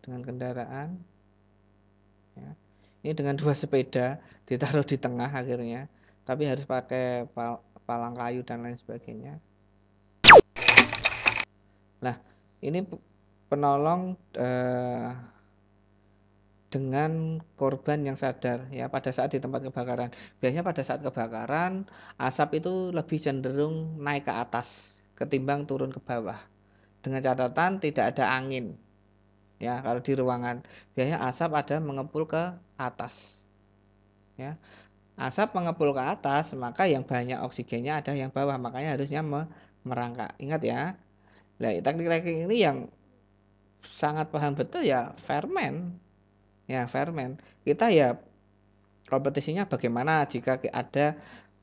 dengan kendaraan ya. ini dengan dua sepeda ditaruh di tengah akhirnya tapi harus pakai pal palang kayu dan lain sebagainya nah ini penolong eh, dengan korban yang sadar ya pada saat di tempat kebakaran. Biasanya pada saat kebakaran asap itu lebih cenderung naik ke atas ketimbang turun ke bawah. Dengan catatan tidak ada angin. Ya, kalau di ruangan biasanya asap ada mengepul ke atas. Ya. Asap mengepul ke atas, maka yang banyak oksigennya ada yang bawah, makanya harusnya merangkak. Ingat ya. Nah, teknik-teknik ini yang sangat paham betul ya ferment Ya, ferment Kita ya kompetisinya bagaimana jika ada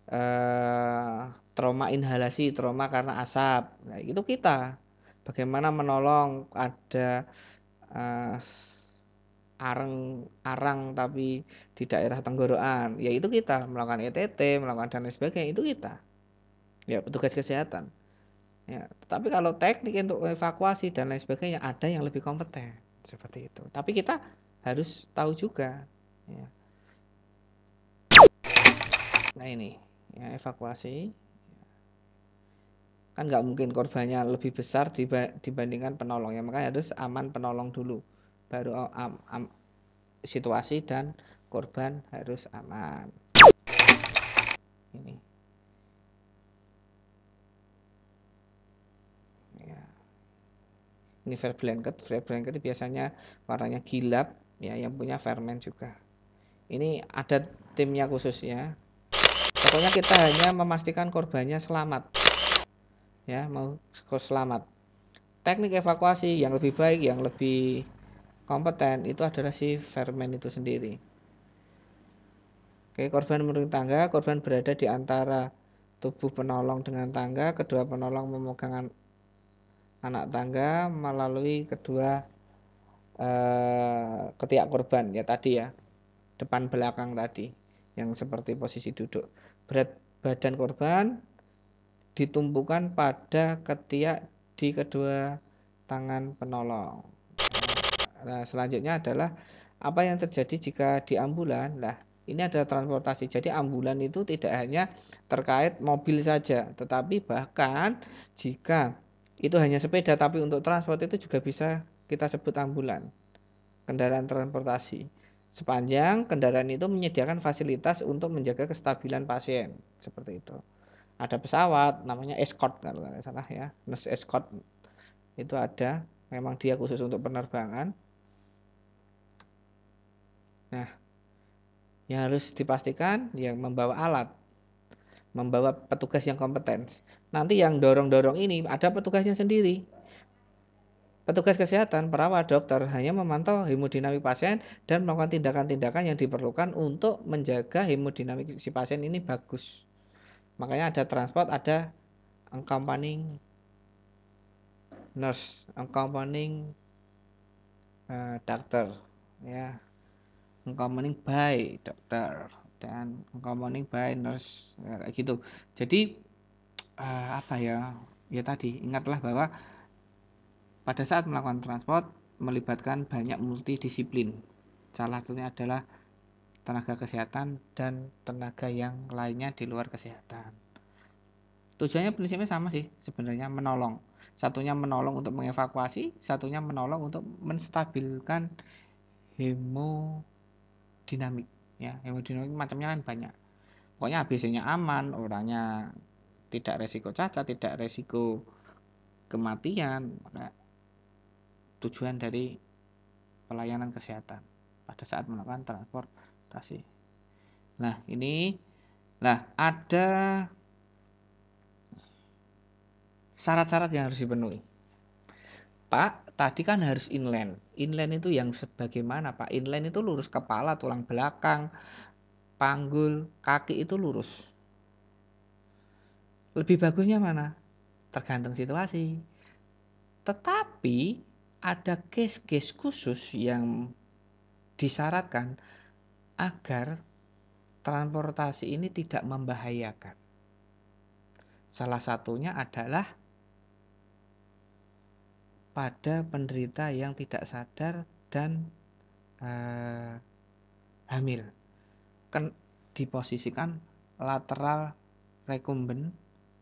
eh, trauma inhalasi, trauma karena asap. Nah, itu kita. Bagaimana menolong ada uh, eh, arang arang tapi di daerah tenggorokan, ya itu kita melakukan ETT, melakukan dan lain sebagainya itu kita. Ya, petugas kesehatan. Ya, tapi kalau teknik untuk evakuasi dan lain sebagainya ada yang lebih kompeten seperti itu. Tapi kita harus tahu juga ya. Nah ini ya, evakuasi kan nggak mungkin korbannya lebih besar dibandingkan penolong penolongnya makanya harus aman penolong dulu baru oh, am, am, situasi dan korban harus aman ini ya. ini fair blanket fair blanket biasanya warnanya gilap ya yang punya Fairman juga ini ada timnya khusus ya pokoknya kita hanya memastikan korbannya selamat ya mau selamat teknik evakuasi yang lebih baik yang lebih kompeten itu adalah si Fairman itu sendiri Oke, korban menurun tangga, korban berada di antara tubuh penolong dengan tangga, kedua penolong memegang anak tangga melalui kedua eh, ketiak korban ya tadi ya, depan belakang tadi yang seperti posisi duduk. Berat badan korban ditumpukan pada ketiak di kedua tangan penolong. Nah, selanjutnya adalah apa yang terjadi jika di ambulan? Nah, ini adalah transportasi. Jadi ambulan itu tidak hanya terkait mobil saja, tetapi bahkan jika itu hanya sepeda tapi untuk transport itu juga bisa kita sebut ambulan. Kendaraan transportasi. Sepanjang kendaraan itu menyediakan fasilitas untuk menjaga kestabilan pasien, seperti itu ada pesawat namanya escort kalau nggak salah ya nurse escort itu ada memang dia khusus untuk penerbangan nah yang harus dipastikan yang membawa alat membawa petugas yang kompeten nanti yang dorong-dorong ini ada petugasnya sendiri Petugas kesehatan, perawat, dokter hanya memantau hemodinamik pasien dan melakukan tindakan-tindakan yang diperlukan untuk menjaga hemodinamik si pasien ini bagus makanya ada transport ada accompanying nurse accompanying uh, dokter ya accompanying by doctor dan accompanying by nurse ya, kayak gitu jadi uh, apa ya ya tadi ingatlah bahwa pada saat melakukan transport melibatkan banyak multidisiplin salah satunya adalah tenaga kesehatan dan tenaga yang lainnya di luar kesehatan. Tujuannya prinsipnya sama sih sebenarnya menolong. Satunya menolong untuk mengevakuasi, satunya menolong untuk menstabilkan hemodinamik ya. Hemodinamik macamnya kan banyak. Pokoknya abc aman, orangnya tidak resiko cacat, tidak resiko kematian. Nah, tujuan dari pelayanan kesehatan pada saat melakukan transport kasih. Nah, ini nah ada syarat-syarat yang harus dipenuhi. Pak, tadi kan harus inline. Inline itu yang sebagaimana, Pak? Inline itu lurus kepala, tulang belakang, panggul, kaki itu lurus. Lebih bagusnya mana? Tergantung situasi. Tetapi ada case-case khusus yang disyaratkan agar transportasi ini tidak membahayakan. Salah satunya adalah pada penderita yang tidak sadar dan eh, hamil. Ken, diposisikan lateral rekumben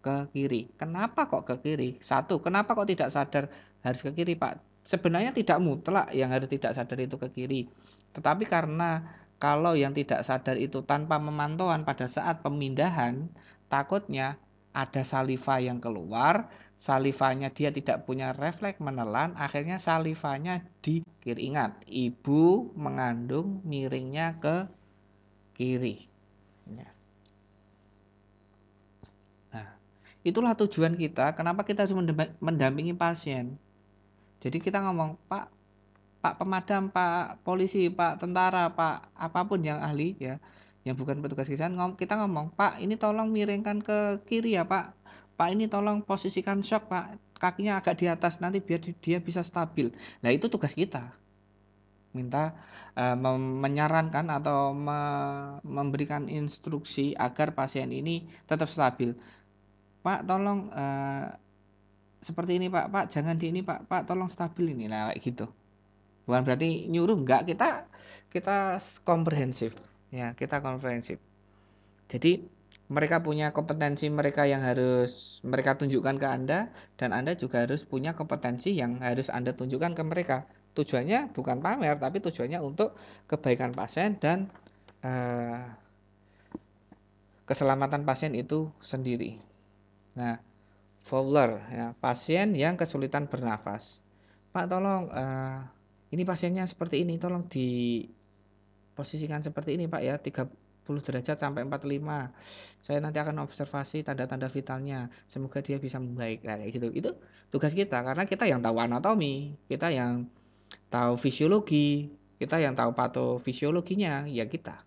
ke kiri. Kenapa kok ke kiri? Satu, kenapa kok tidak sadar harus ke kiri, Pak? Sebenarnya tidak mutlak yang harus tidak sadar itu ke kiri. Tetapi karena kalau yang tidak sadar itu tanpa memantauan pada saat pemindahan, takutnya ada saliva yang keluar, salivanya dia tidak punya refleks menelan, akhirnya salivanya dikir ingat, ibu mengandung miringnya ke kiri. Ya. Nah, itulah tujuan kita, kenapa kita harus mendampingi pasien. Jadi kita ngomong, Pak, Pak pemadam, Pak polisi, Pak tentara, Pak apapun yang ahli ya, yang bukan petugas kesehatan, ngom kita ngomong, Pak ini tolong miringkan ke kiri ya Pak, Pak ini tolong posisikan shock Pak, kakinya agak di atas nanti biar dia bisa stabil. Nah itu tugas kita, minta uh, menyarankan atau me memberikan instruksi agar pasien ini tetap stabil. Pak tolong uh, seperti ini Pak, Pak jangan di ini Pak, Pak tolong stabil ini, nah kayak gitu bukan berarti nyuruh enggak kita kita komprehensif ya kita komprehensif jadi mereka punya kompetensi mereka yang harus mereka tunjukkan ke Anda dan Anda juga harus punya kompetensi yang harus Anda tunjukkan ke mereka tujuannya bukan pamer tapi tujuannya untuk kebaikan pasien dan uh, keselamatan pasien itu sendiri nah Fowler ya pasien yang kesulitan bernafas Pak tolong uh, ini pasiennya seperti ini tolong diposisikan seperti ini pak ya 30 derajat sampai 45 saya nanti akan observasi tanda-tanda vitalnya semoga dia bisa membaik nah, kayak gitu itu tugas kita karena kita yang tahu anatomi kita yang tahu fisiologi kita yang tahu patofisiologinya ya kita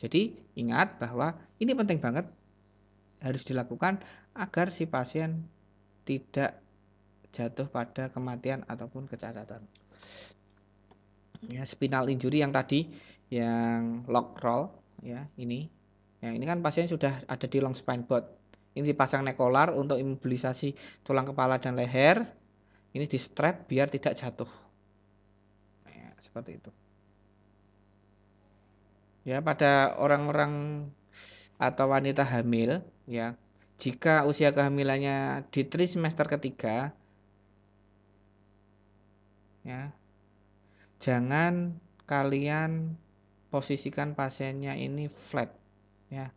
jadi ingat bahwa ini penting banget harus dilakukan agar si pasien tidak jatuh pada kematian ataupun kecacatan. Ya, spinal injury yang tadi yang lock roll ya ini. Ya, ini kan pasien sudah ada di long spine board. Ini dipasang neck collar untuk imobilisasi tulang kepala dan leher. Ini di strap biar tidak jatuh. Ya, seperti itu. Ya, pada orang-orang atau wanita hamil ya jika usia kehamilannya di trimester ketiga ya. Jangan kalian posisikan pasiennya ini flat ya.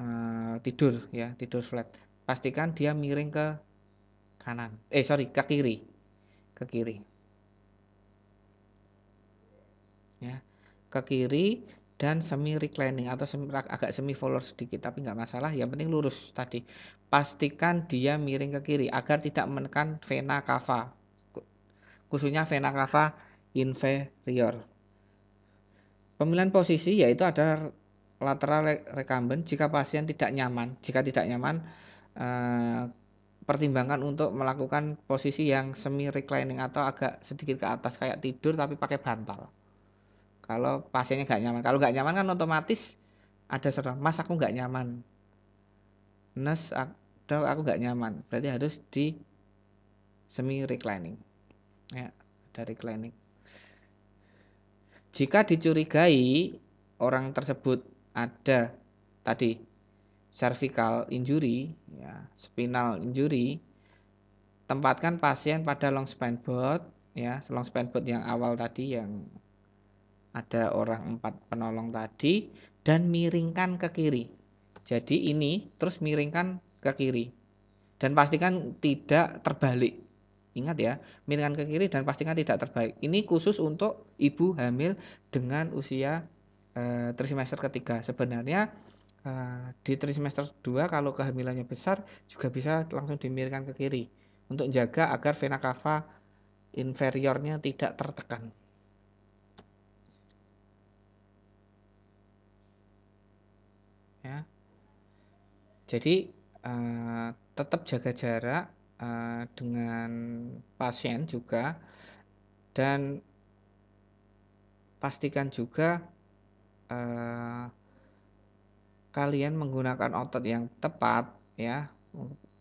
E, tidur ya, tidur flat. Pastikan dia miring ke kanan. Eh sorry, ke kiri. Ke kiri. Ya. Ke kiri dan semi reclining atau semi, agak semi forward sedikit tapi nggak masalah yang penting lurus tadi pastikan dia miring ke kiri agar tidak menekan vena cava khususnya vena cava inferior. Pemilihan posisi yaitu ada lateral recumbent. jika pasien tidak nyaman. Jika tidak nyaman, eh, pertimbangkan untuk melakukan posisi yang semi reclining atau agak sedikit ke atas kayak tidur tapi pakai bantal. Kalau pasiennya nggak nyaman, kalau nggak nyaman kan otomatis ada seorang mas aku nggak nyaman, nes aku nggak nyaman, berarti harus di semi reclining ya dari klinik jika dicurigai orang tersebut ada tadi cervical injury ya spinal injury tempatkan pasien pada long span board ya long span board yang awal tadi yang ada orang empat penolong tadi dan miringkan ke kiri jadi ini terus miringkan ke kiri dan pastikan tidak terbalik Ingat ya, miringkan ke kiri dan pastikan tidak terbaik. Ini khusus untuk ibu hamil dengan usia e, eh, trimester ketiga. Sebenarnya e, di trimester 2 kalau kehamilannya besar juga bisa langsung dimiringkan ke kiri untuk jaga agar vena cava inferiornya tidak tertekan. Ya. Jadi e, tetap jaga jarak Eh, dengan pasien juga dan pastikan juga uh, kalian menggunakan otot yang tepat ya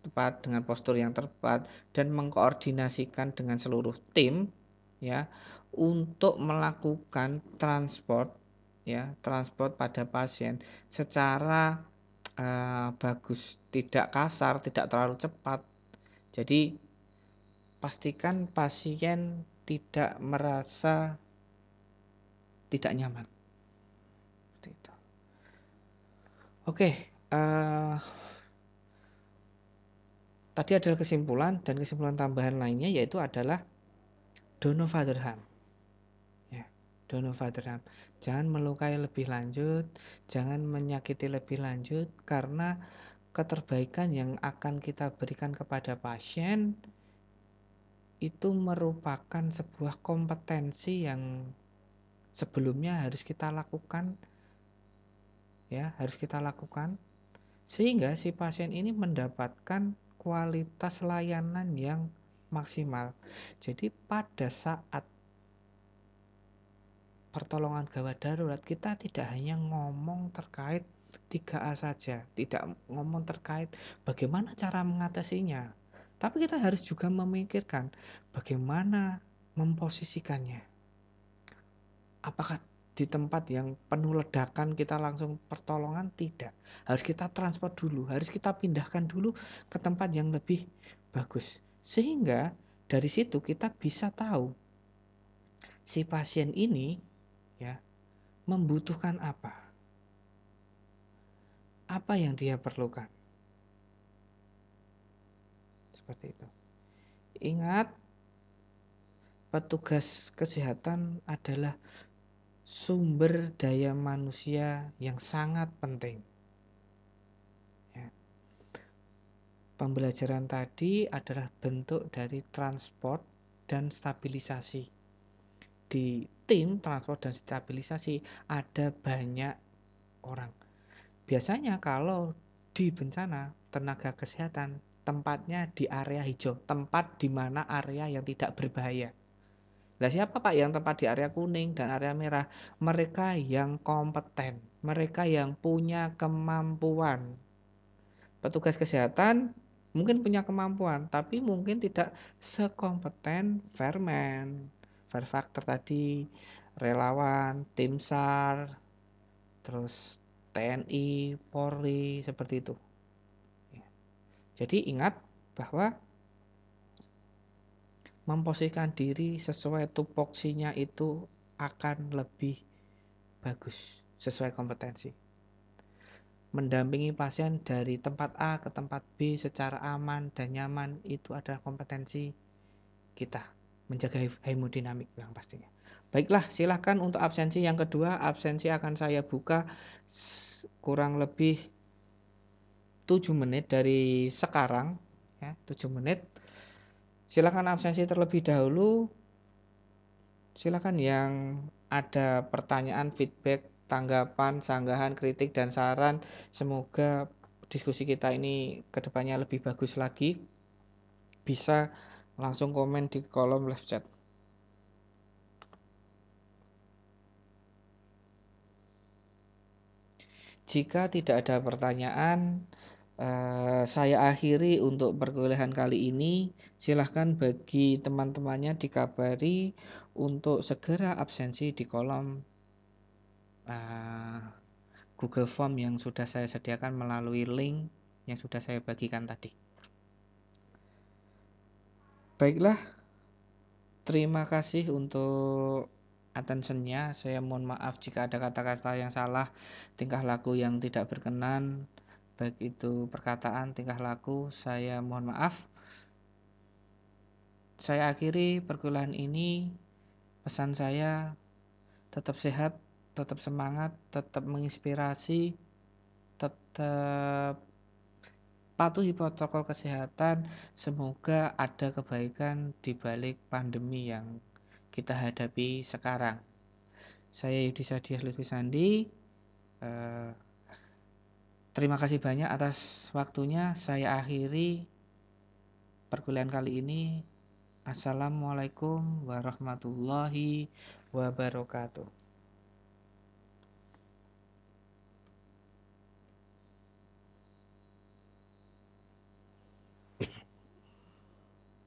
tepat dengan postur yang tepat dan mengkoordinasikan dengan seluruh tim ya untuk melakukan transport ya transport pada pasien secara uh, bagus tidak kasar tidak terlalu cepat jadi pastikan pasien tidak merasa tidak nyaman. itu. Oke, uh, tadi adalah kesimpulan dan kesimpulan tambahan lainnya yaitu adalah Dono Fatherham. Ya, Dono Fatherham. Jangan melukai lebih lanjut, jangan menyakiti lebih lanjut karena keterbaikan yang akan kita berikan kepada pasien itu merupakan sebuah kompetensi yang sebelumnya harus kita lakukan ya harus kita lakukan sehingga si pasien ini mendapatkan kualitas layanan yang maksimal. Jadi pada saat pertolongan gawat darurat kita tidak hanya ngomong terkait 3A saja, tidak ngomong terkait bagaimana cara mengatasinya. Tapi kita harus juga memikirkan bagaimana memposisikannya. Apakah di tempat yang penuh ledakan kita langsung pertolongan? Tidak. Harus kita transport dulu, harus kita pindahkan dulu ke tempat yang lebih bagus. Sehingga dari situ kita bisa tahu si pasien ini ya membutuhkan apa apa yang dia perlukan. Seperti itu. Ingat, petugas kesehatan adalah sumber daya manusia yang sangat penting. Ya. Pembelajaran tadi adalah bentuk dari transport dan stabilisasi. Di tim transport dan stabilisasi ada banyak orang Biasanya kalau di bencana tenaga kesehatan tempatnya di area hijau, tempat di mana area yang tidak berbahaya. Nah, siapa Pak yang tempat di area kuning dan area merah? Mereka yang kompeten, mereka yang punya kemampuan. Petugas kesehatan mungkin punya kemampuan, tapi mungkin tidak sekompeten Fairman, Fair Factor tadi, relawan, tim SAR, terus TNI, Polri, seperti itu. Ya. Jadi ingat bahwa memposisikan diri sesuai tupoksinya itu akan lebih bagus sesuai kompetensi. Mendampingi pasien dari tempat A ke tempat B secara aman dan nyaman itu adalah kompetensi kita menjaga hemodinamik yang pastinya. Baiklah, silahkan untuk absensi yang kedua. Absensi akan saya buka kurang lebih 7 menit dari sekarang. Ya, 7 menit. Silahkan absensi terlebih dahulu. Silahkan yang ada pertanyaan, feedback, tanggapan, sanggahan, kritik, dan saran. Semoga diskusi kita ini kedepannya lebih bagus lagi. Bisa langsung komen di kolom live chat. Jika tidak ada pertanyaan, eh, saya akhiri untuk perkuliahan kali ini. Silahkan bagi teman-temannya dikabari untuk segera absensi di kolom eh, Google Form yang sudah saya sediakan melalui link yang sudah saya bagikan tadi. Baiklah, terima kasih untuk attentionnya. Saya mohon maaf jika ada kata-kata yang salah, tingkah laku yang tidak berkenan, baik itu perkataan, tingkah laku. Saya mohon maaf. Saya akhiri perkuliahan ini. Pesan saya tetap sehat, tetap semangat, tetap menginspirasi, tetap patuhi protokol kesehatan. Semoga ada kebaikan di balik pandemi yang kita hadapi sekarang. Saya Yudi Sadiah Lutfi Sandi. Eh, terima kasih banyak atas waktunya. Saya akhiri perkuliahan kali ini. Assalamualaikum warahmatullahi wabarakatuh.